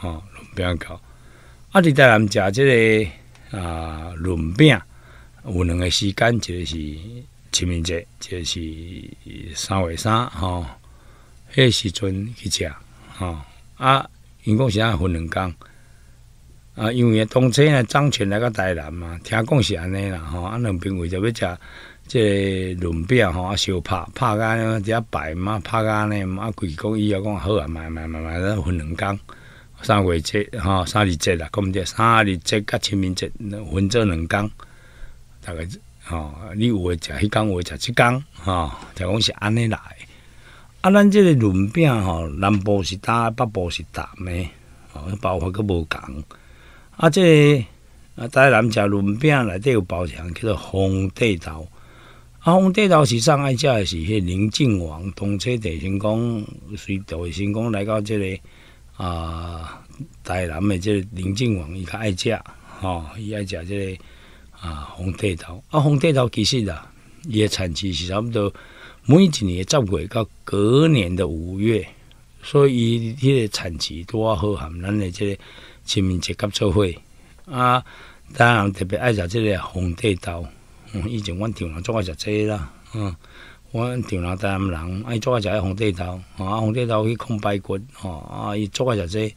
啊，润饼糕。啊，你带我们即、这个啊，润饼，有两个时间就是清明节，就是三月三迄、个时阵去吃哦、啊。因讲是安分两工，啊，因为动车呢，张泉来个台南嘛，听讲是安尼啦，吼，啊，两边为着要食这轮饼吼，啊，小拍拍到只白嘛，拍到呢，嘛鬼讲伊又讲好啊，慢慢慢慢咱分两工，三月节吼，三二节啦，讲毋对，三二节甲清明节分做两工，大概吼，你有诶食迄工，有诶食即工，吼，听讲是安尼来。啊，咱即个润饼吼，南部是打，北部是炸，咩？哦，包法佫无共。啊，即、个啊，台南食润饼内底有包项叫做红地豆。啊，红地豆是上爱食的是去宁静王通车地陈讲，随道的成功来到即个啊，台南的个宁静王伊较爱食，吼，伊爱食即个啊红地豆。啊，红地豆其实啦，伊的产期是差不多。每一年十月到隔年的五月，所以伊迄个产值都啊好含咱的即个清明节甲做伙啊！当然特别爱食即个红地豆，以前阮丈人做爱食这个啦，嗯，阮丈人台湾人爱做爱食红地豆，啊，红地豆去控排骨，哦，啊，伊做爱食这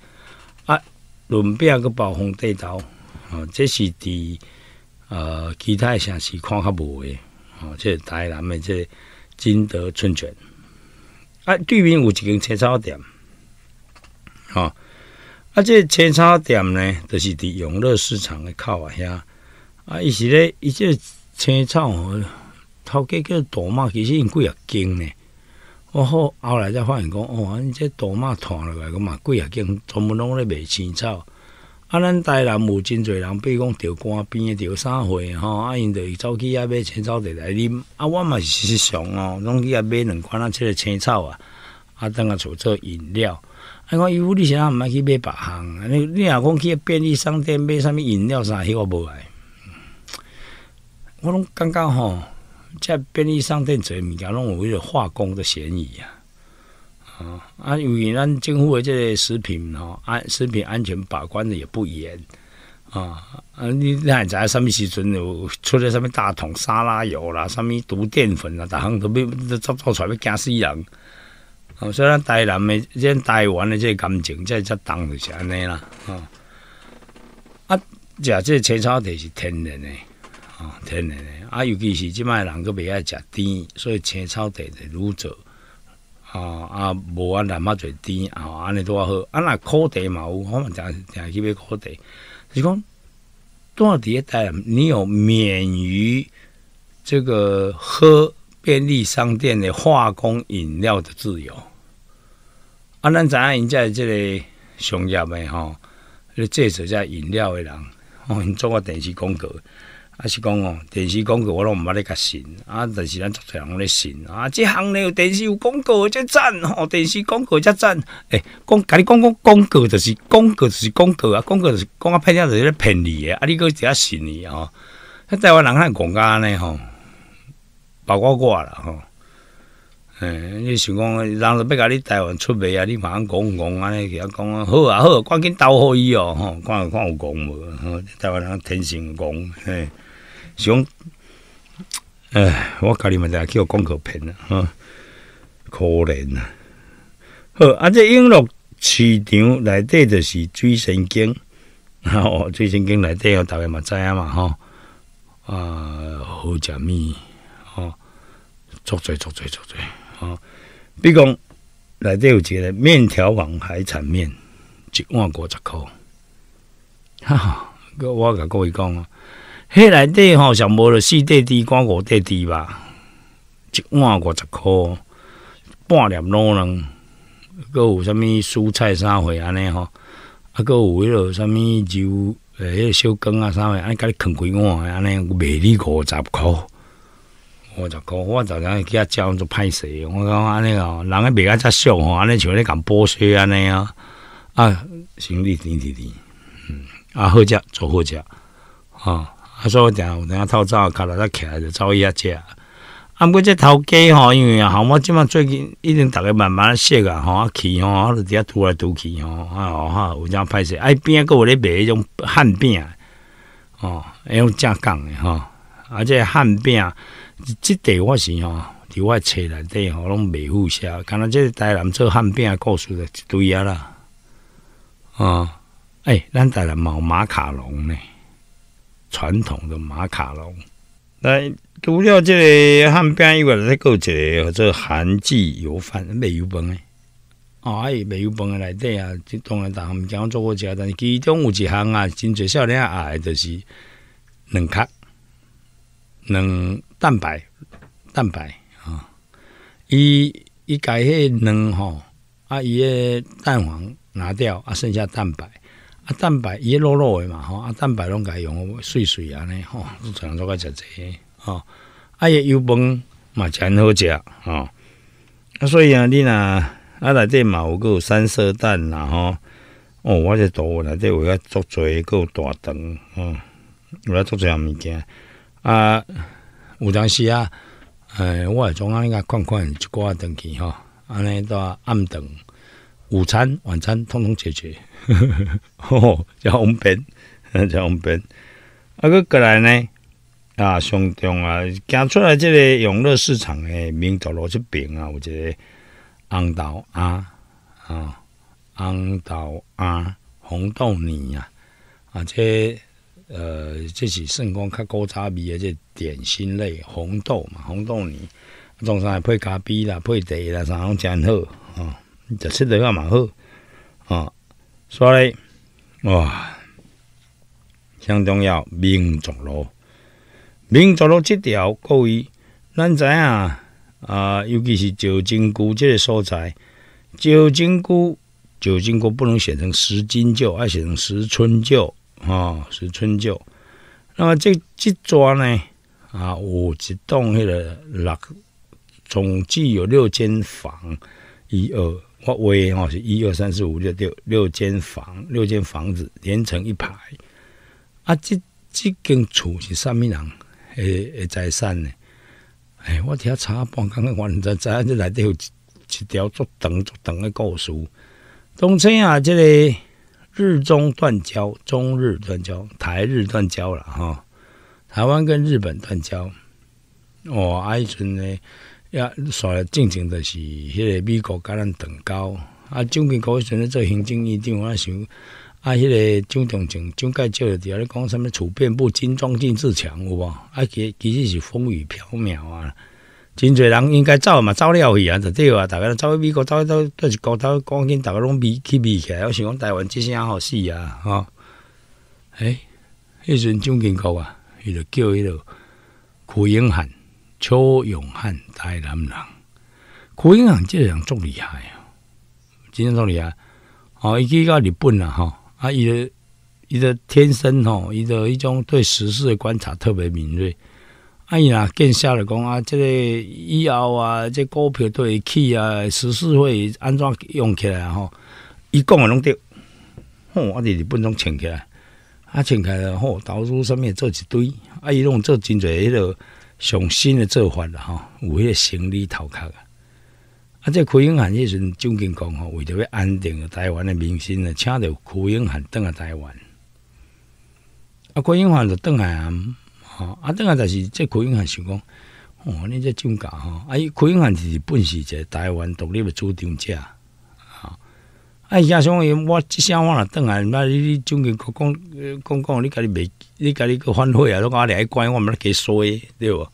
啊，润饼个包红地豆，啊，这是伫呃其他城市看较无的，哦，这台南的个。金德春泉，啊，对面有一间青草店，好，啊，这青草店呢，就是伫永乐市场的口啊遐，啊，伊是咧，伊这青草，头家叫大马，其实因贵啊斤呢，我好后来才发现讲，哦，你这大马拖落来，个嘛贵啊斤，全部拢咧卖青草。啊，咱台南无真侪人，比如讲钓竿、编的钓三花，吼，啊，因着伊走去遐买青草来来啉。啊，我嘛是时常哦，拢去遐买两罐啊，即个青草啊，啊，当啊做做饮料。啊，我为你是他毋爱去买别行。你你若讲去便利商店买啥物饮料啥，迄我无爱。我拢感觉吼，在便利商店做物件，拢有迄个化工的嫌疑啊。啊啊！因为咱政府的这食品哦，安食品安全把关的也不严啊啊！你你也知什么时阵有出了什么大桶沙拉油啦，什么毒淀粉啦，大亨都被都做出来，要惊死人！所以咱台南的、咱台湾的这感情在这当就是安尼啦啊！啊，假这青草地是天然的啊，天然的啊，尤其是即卖人个袂爱食甜，所以青草地就愈做。啊啊，无啊人嘛侪甜啊，安尼都啊好。啊，那烤地嘛有，我们常常去买烤地。是讲，伫底在你有免于这个喝便利商店的化工饮料的自由？啊，咱知影因在这个商业的吼，就介绍在饮料的人，哦，因做个电视广告。啊是讲哦，电视广告我都毋捌咧甲信啊，但是咱做在人咧信啊，即行咧有电视有广告才赞哦，电视广告才赞。诶讲，甲你讲讲广告就是广告就是广告啊，广告就是讲啊骗人就是咧骗你诶，啊你哥直啊信你哦。台湾人喺讲安尼吼，包括我啦吼。诶，你想讲，人若要甲你台湾出卖啊，你莫讲讲安尼，讲啊好啊好，赶紧投好伊哦吼，看有看有讲无？吼、台湾人天性讲，诶。种，哎，我搞你们在叫广告片了哈，可怜啊。好，啊，这音乐市场内底就是最神经，然后最神经内底，我大家嘛知啊嘛吼，啊，好加密，啊，作贼作贼作贼，啊，比如讲内底有只个面条王海产面，一碗国十块。哈 哈，我我甲各位讲啊。迄内底吼上无着四块猪肝五块猪肉一碗五十箍半粒卤卵佫有啥物蔬菜啥货安尼吼啊佫有迄落啥物就诶迄个小管啊啥货安尼甲你囥几碗安尼卖你五十箍五十箍我逐日安尼去遐食拢足歹势我感觉安尼哦人咧卖甲遮俗吼安尼像咧共剥削安尼啊啊生意甜甜甜嗯啊好食做好食吼啊，所以我讲，我等下透早卡了，才起来就走去下食。啊，不过这头家吼，因为吼，我即马最近已经逐个慢慢熟啊，吼，啊，去吼，啊，伫遐突来突去吼，啊，吼，哈，有阵歹势，哎，饼个有咧卖迄种汉饼，哦，迄种正港的吼，啊，这汉饼，即地我是吼，伫我册内底吼，拢未赴写，敢若这台南做汉饼故事的一堆啊啦，啊，哎，咱台南嘛有马卡龙呢、传统的马卡龙。来，除了这个汉边以外，再有一个这韩记油饭，没油饭的。啊、哦，哎，油崩的来底啊，就当然大汉羹做过吃，但是其中有一项啊，真侪少年爱就是两卡，两蛋白，蛋白啊，伊伊改迄个卵吼，啊伊的蛋黄拿掉，啊剩下蛋白。啊蛋白一摞摞诶嘛吼啊蛋白拢甲伊用互碎碎安尼吼做一项做甲食一下吼啊伊油饭嘛诚好食吼啊所以啊你若啊内底嘛有佫有三色蛋啦吼哦我这图内底有个足侪佫有大肠嗯有了足侪项物件啊有当时啊呃我会从安尼甲看看一寡月断去吼安尼到暗顿午餐、晚餐通通解决，哦，叫红饼，叫红饼。啊，哥过来呢，啊，上中啊，行出来这个永乐市场诶，明早路这边啊，有一个红豆啊啊，红豆啊，红豆泥啊，啊，这呃，这是圣光较高差味诶，这点心类红豆嘛，红豆泥，中山也配咖啡啦，配茶啦，啥拢真好啊。就吃的也嘛好，啊，所以哇，相中要民族路，民族路这条各于咱知啊，啊，尤其是九金谷这个所在。九金谷，九金谷不能写成十金旧，要写成十春旧，啊，十春旧。那么这这座呢，啊，有一栋迄个六，总计有六间房，一二。我维吼是一二三四五六六六间房，六间房子连成一排。啊，这这间厝是三明人诶诶在产呢？哎，我听查半刚刚完，知咱这内底有一一条足长足长的故事。东村啊，这里日中断交，中日断交，台日断交了哈。台湾跟日本断交。哦，迄村呢？也，来进正着是，迄个美国甲咱长交，啊，蒋经国阵咧做行政院长，我想，啊，迄个蒋中正蒋介石，伫遐咧讲什物处变不惊，装进自强，有无？啊，其其实是风雨飘渺啊，真侪人应该走嘛，走了去啊，就对话，个家走去美国，走走去，都是高头赶紧逐个拢迷去迷起来，我想讲台湾即些好死啊，吼诶迄阵蒋经国啊，伊就叫迄个苦鹰汉。邱永汉台南人，古英汉这人足厉害啊！真正足厉害。哦，伊去到日本啦吼啊，伊的伊的天生吼，伊的一种对时事的观察特别敏锐。啊，伊若见下了讲啊，即个以后啊，这股票对起啊，时事会安怎用起来吼？伊讲也拢对。吼，啊，伫日本拢请起来，啊，请起来，吼，投资上面做一堆，啊，伊拢做真侪迄落。上新的做法啦，吼，有迄个心理头壳啊！啊，这国英汉迄阵蒋经国吼，为着要安定台湾的民心呢，请着国英汉当来台湾。啊，国英汉就邓来啊，吼，啊，邓来安就是这国英汉想讲，哦，你这怎搞吼，啊，伊国英汉就是本是一个台湾独立的主张者。爱遐想伊我即声我若倒来毋捌你你正经讲讲讲你家己袂你家己佫反悔啊都甲我掠去关我毋免加洗对无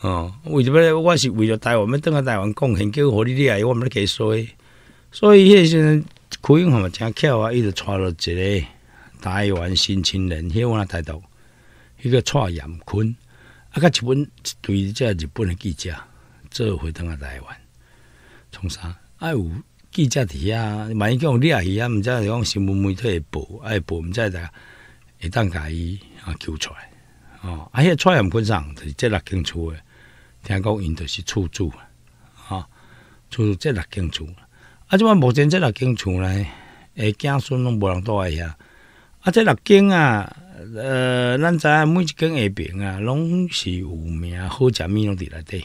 哦为啥物咧我是为着台湾要倒来台湾讲现叫互你掠去我毋免加洗所以迄时阵开运好嘛诚巧啊伊就娶了一个台湾新青年迄我若知道迄个蔡严坤啊甲一本一堆遮日本的记者做回倒来台湾从啥爱有记者伫遐，万一讲你啊伊啊，毋知讲新闻媒体报，爱报毋知个，会当甲伊啊揪出来，哦，啊迄个蔡阳本上是即六景厝的，听讲因着是厝主啊，啊，厝主即六景厝，啊，即满目前即六景厝呢，诶，子孙拢无人住喺遐，啊，即六景啊，呃，咱知影每一间下边啊，拢是有名好食物拢伫内底。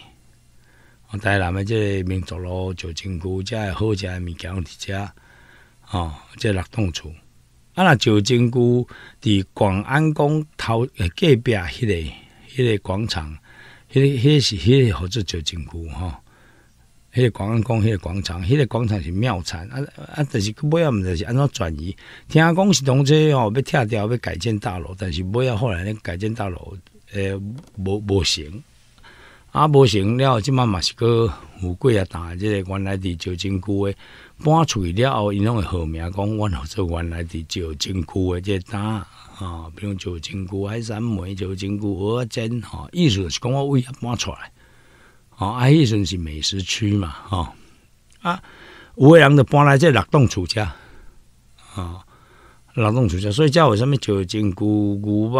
台南的这民族路九珍菇，这好食的面伫遮哦，这六栋厝。啊，那九真久伫广安宫头隔壁，迄个迄个广场，迄个迄是迄个号做九珍菇吼。迄个广安宫，迄个广场，迄个广场是庙产啊啊！但是去买，毋们就是安怎转移。听讲是动车哦，要拆掉，要改建大楼，但是买啊，后来咧改建大楼，诶，无无成。啊，无行了，即马嘛是个有贵啊打，即个原来伫石井菇诶，搬出去了后，因种个号名讲，阮号做原来伫石井菇诶，即打啊，比如九金菇海山梅、九金菇鹅煎吼，意思是讲我位搬出来，啊，啊，一身是美食区嘛，吼啊，五个人都搬来即六栋厝家，啊，六栋厝家，所以叫我什么石井菇、牛肉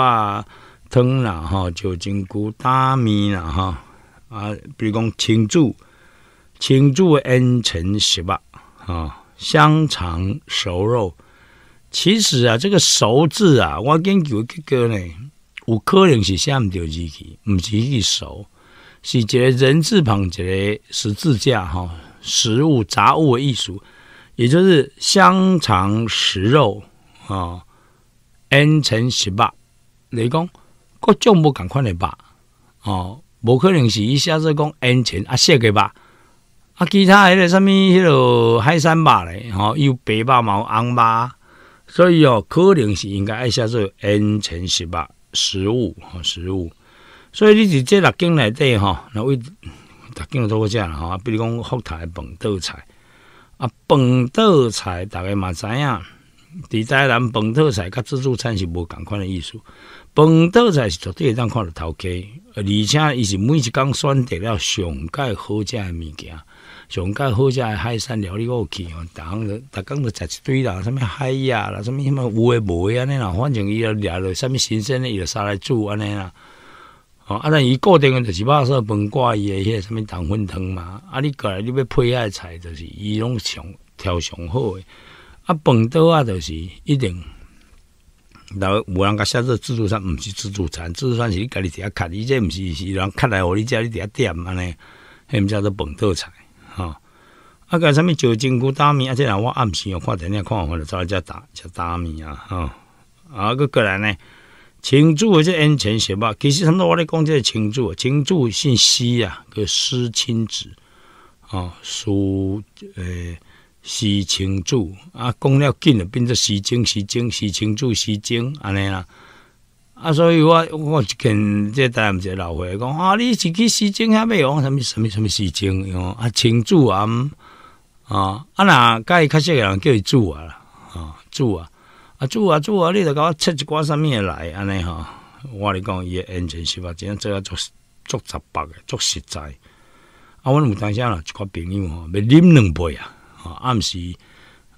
汤啦，哈，石井菇大面啦，哈。啊，比如讲青柱，青柱 n 乘食八啊，香肠熟肉。其实啊，这个熟字啊，我跟究一哥呢，有可能是写唔到字去，唔是字熟，是一个人字旁一个十字架哈，食物杂物的术，也就是香肠食肉啊，n 乘十八。你讲各种不赶快来吧，哦。无可能是，伊写做讲烟乘啊十个吧，啊其他迄个啥物迄个海产吧咧，吼有白嘛，毛红肉，所以哦可能是应该爱写做烟乘十吧，食物吼食物。所以你是即六镜内底吼，那位六头都过食啦哈，比如讲福台本豆菜啊，本豆菜大个嘛知影，伫台南本豆菜甲自助餐是无共款的意思。饭岛才是绝对会当看到头家，而且伊是每一工选择了上盖好食诶物件，上盖好食诶海产料了，我有去哦。逐项的、逐工的，食一堆啦，什物海鸭啦，什物什么有诶无诶安尼啦，反正伊要掠着什物新鲜诶伊就拿来煮安尼啦。啊，那伊固定诶就是肉说，饭挂伊诶个什物糖粉汤嘛。啊，你过来你要配下菜，就是伊拢上挑上好诶。啊，饭岛啊，就是一定。然后无人甲写做自助餐，毋是自助餐，自助餐是你家己伫遐砍，伊这毋是是人砍来互你遮里伫遐点安尼，迄毋叫做本特菜吼、啊，甲啥物酒精菇大米，啊，即人我暗时有看电影看有完了，走来遮打食大米啊，吼、啊，佮过来呢，青柱即恩情写吧，其实他们我咧讲即个青柱，青柱姓施啊，佮施亲子，吼、哦，苏诶。施清主啊，讲了紧啊，变做施清施清施清主施清安尼啦。啊，所以我我现即个答案毋是老伙讲啊，你是去施清遐要哦？甚物甚物甚物施清红啊，清主啊，毋吼啊，若敢伊较实的人叫伊主啊啦吼，主啊啊，主啊主啊，你著甲我切一寡啥物的来安尼吼，我甲讲伊的安全是吧，真正做啊？足足十八个，足实在啊，阮有当时啊，若一箍朋友吼，要啉两杯啊。啊暗时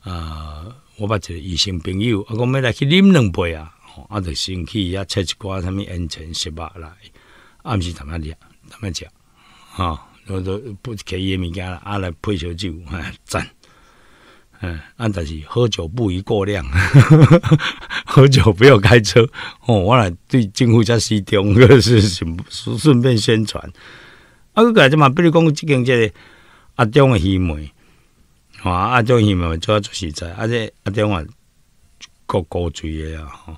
啊我把一个异性朋友啊讲欲来去啉两杯啊吼啊著先去遐切一寡啥物烟尘食肉来暗时逐摆食逐摆食吼落落配不下伊诶物件啦啊来配烧酒 啊，赞嗯啊但是喝酒不宜过量 喝酒不要开车吼我来对政府则适中佫是顺顺便宣传啊佫家一嘛比如讲即间即个啊中诶希望啊！种张爷嘛，做做实在，啊，且啊，种话够高嘴诶啊！吼、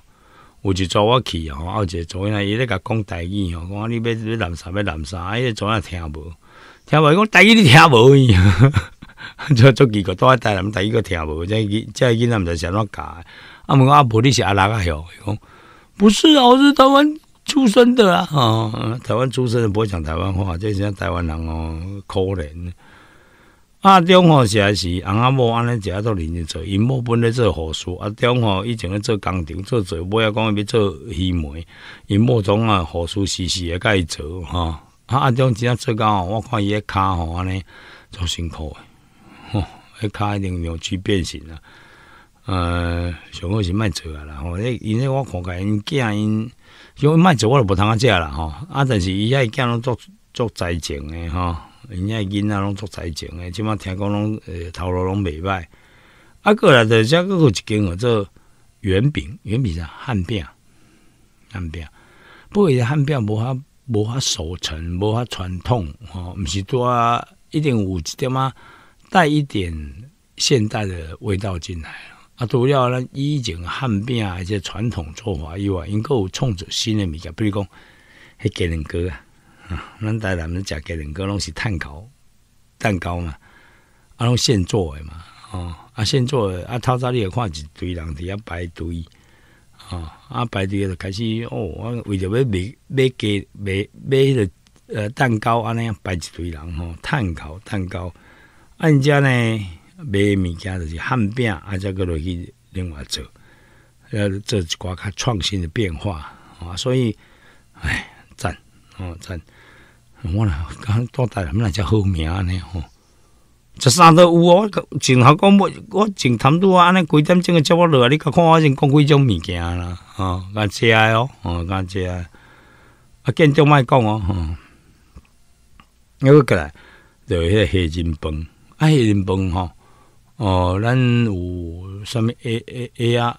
有就组我去，吼，有一且昨天伊咧甲讲台语吼，讲啊、你要要南沙要南沙，伊组啊听无，听无，伊讲台语你听无去，做做几个带带什么大意都听无，即即囡仔们在想啷个？阿门阿婆你是阿哪个乡？伊讲不是啊，我是台湾出生的啊！啊，台湾出生的不会讲台湾话，就是讲台湾人哦，可怜。阿中哦，是还是阿阿某安尼食都认真做，因某本来做护士，阿中吼以前咧做工地做做，尾晓讲要做医门，因某总啊河叔时时也伊做吼。啊，阿中真正做工吼，我看伊个骹吼安尼足辛苦诶，吼，迄骹一定扭曲变形啦。呃，上好是卖做啊啦，吼，迄因迄我看见因囝因，因为卖做我都无通啊食啦吼，啊，但是伊遐囝拢足足栽种诶吼。人家囡仔拢做财经诶，即马听讲拢诶头路拢袂歹。啊过来的则个有一间叫做圆饼、圆饼啊、汉饼、汉饼，不过伊汉饼无法无法守成，无法传统吼，毋是多一定有一点啊，带一点现代的味道进来啊，啊主要咱以前汉饼啊，一些传统做法以外，能有创造新的物件，比如讲迄鸡人糕啊。咱台南们食鸡两个拢是碳烤蛋糕嘛，啊，拢现做的嘛，哦，啊，现做的啊，透早你著看一堆人伫遐排队，啊，啊排队就开始哦，我为着要买买鸡买买迄个呃蛋糕安尼样排一堆人吼，碳烤蛋糕，人家呢买物件就是汉饼，啊，则个落去另外做，呃，做一寡较创新的变化啊，所以，哎，赞哦赞。我啦，敢倒带人来遮好名安尼吼十三都有哦我头讲我我真差拄多啊安尼几点钟诶接我落来你甲看我先讲几种物件啦吼甲遮哦吼甲遮啊啊见着莫讲哦吼你欲过来著迄个黑人饭啊黑人饭吼哦咱有啥物 aaa 啊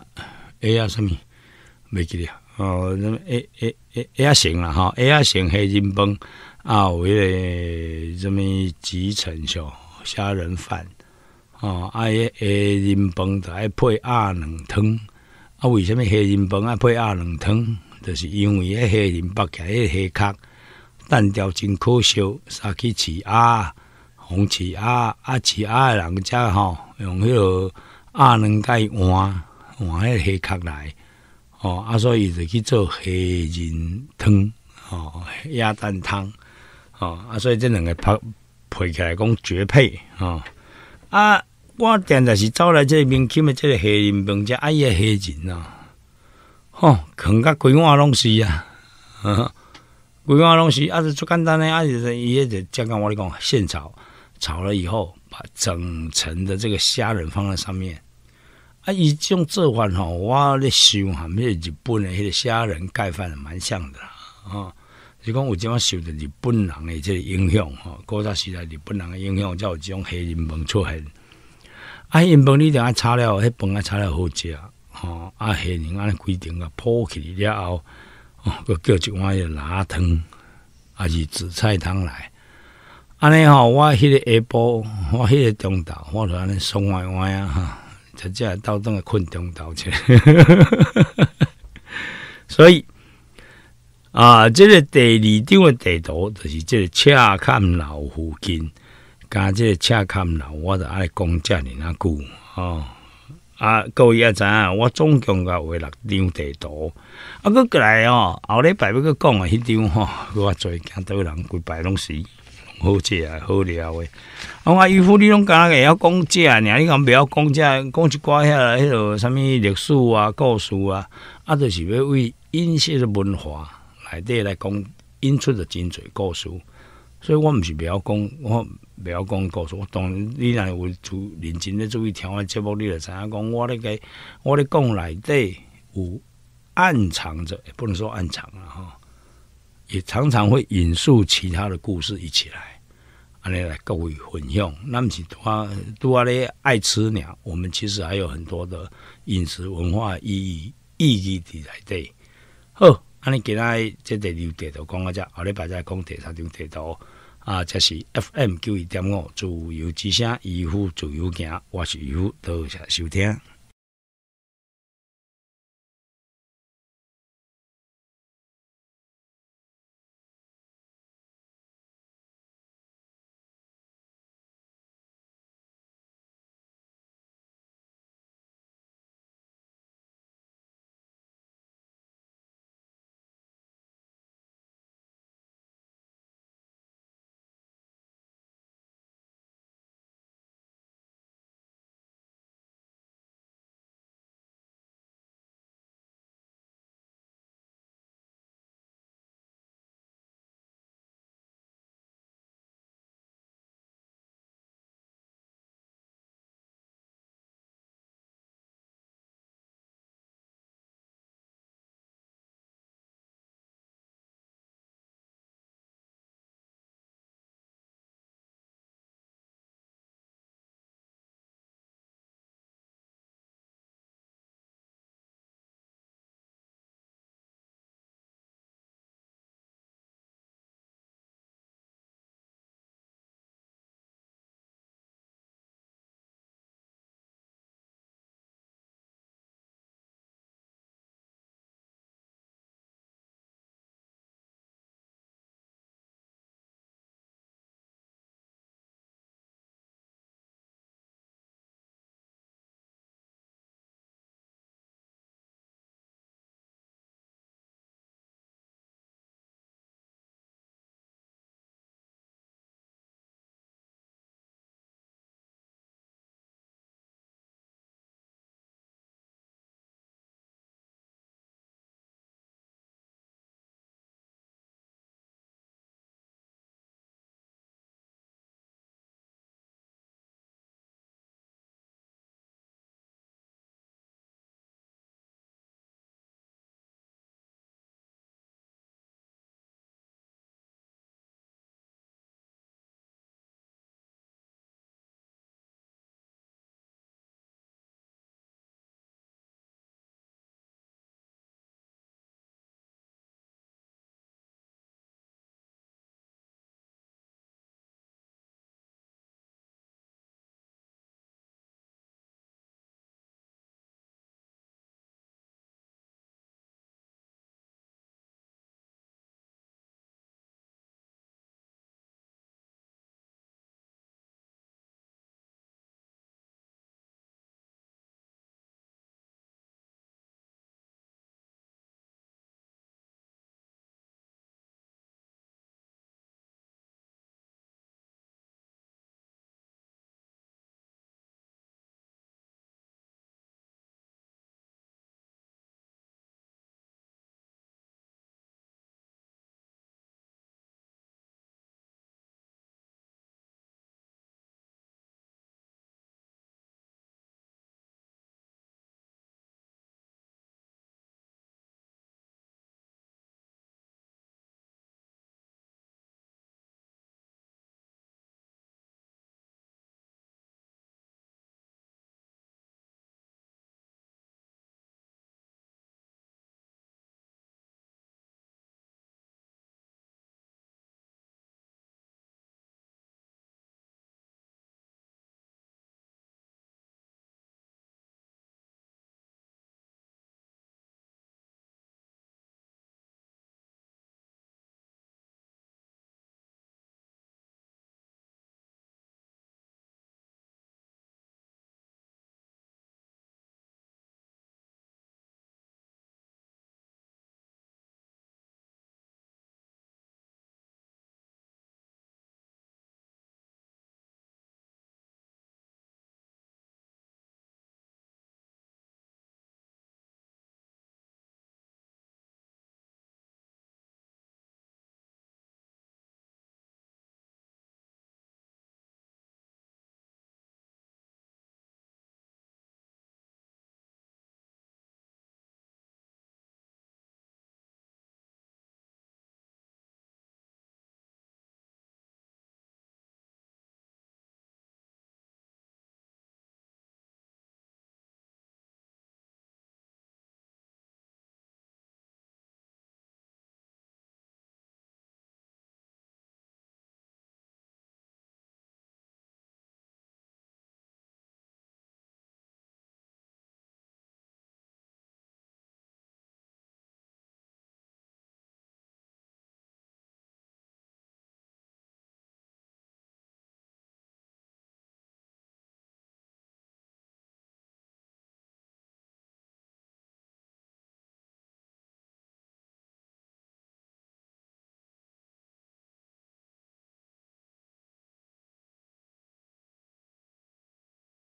a 啊啥物袂记得啊哦啥物 aaaa 啊成啦吼 ai 成虾仁饭啊，有迄个什物集成上虾仁饭？哦，迄个虾仁饭爱配鸭卵汤。啊，为什物虾仁饭爱配鸭卵汤？就是因为个虾仁北起，个虾壳蛋调真可惜，啥去饲鸭？红饲鸭，啊，饲鸭诶人则吼，用迄个鸭卵伊换换迄个虾壳来。哦，啊，所以就去做黑仁汤。哦，鸭蛋汤。哦啊，所以这两个拍配起来讲绝配啊！啊，我现在是招来这明清的这个黑人名家，哎呀，黑人呐，吼，跟个规花龙丝啊，啊，桂花龙丝，还是最简单的，就是说伊迄个将个我哩讲现炒炒了以后，把整层的这个虾仁放在上面啊，一种做法吼，哇，那香哈，没有日本的迄个虾仁盖饭蛮像的啊。是讲有怎样受到日本人的影响？哈，古早时代日本人的影响，才有这种黑银崩出现。啊，银崩你等爱炒了，迄饭啊炒了好食。哈，啊黑安尼规定啊铺起了后，哦，佫叫一碗辣汤，还是紫菜汤来。安尼吼，我迄个下晡，我迄个中昼，我安尼爽歪歪啊，直接到顿海困中岛去。所以。啊，这个第二张的地图，就是这坎楼附近，建，加这赤坎楼，我著爱讲遮尔那久哦。啊，各位知影，我总共甲有六张地图，啊，佫来哦，后礼拜要佫讲啊，迄张吼，我最惊倒个人，规摆拢死，好食啊，好料诶。啊，我姨父，你拢敢会晓讲遮，尔，你讲袂晓讲遮，讲一寡遐，迄个啥物历史啊、故事啊，啊，就是要为饮食的文化。内底来讲，引出的真侪故事，所以我毋是不要讲，我不要讲故事。我当然你若会注，认真咧注意听换节目，你就知影讲，我咧个，我咧讲内底有暗藏着，不能说暗藏了哈，也常常会引述其他的故事一起来，安尼来各位分享。那么拄多多阿咧爱吃鸟，我们其实还有很多的饮食文化意义意义的内底。好。安尼今日即个电地图讲到遮，后礼拜再讲第三张地图啊，即是 F M 九一点五，自由之声，渔夫自由行，我是渔，多谢收听。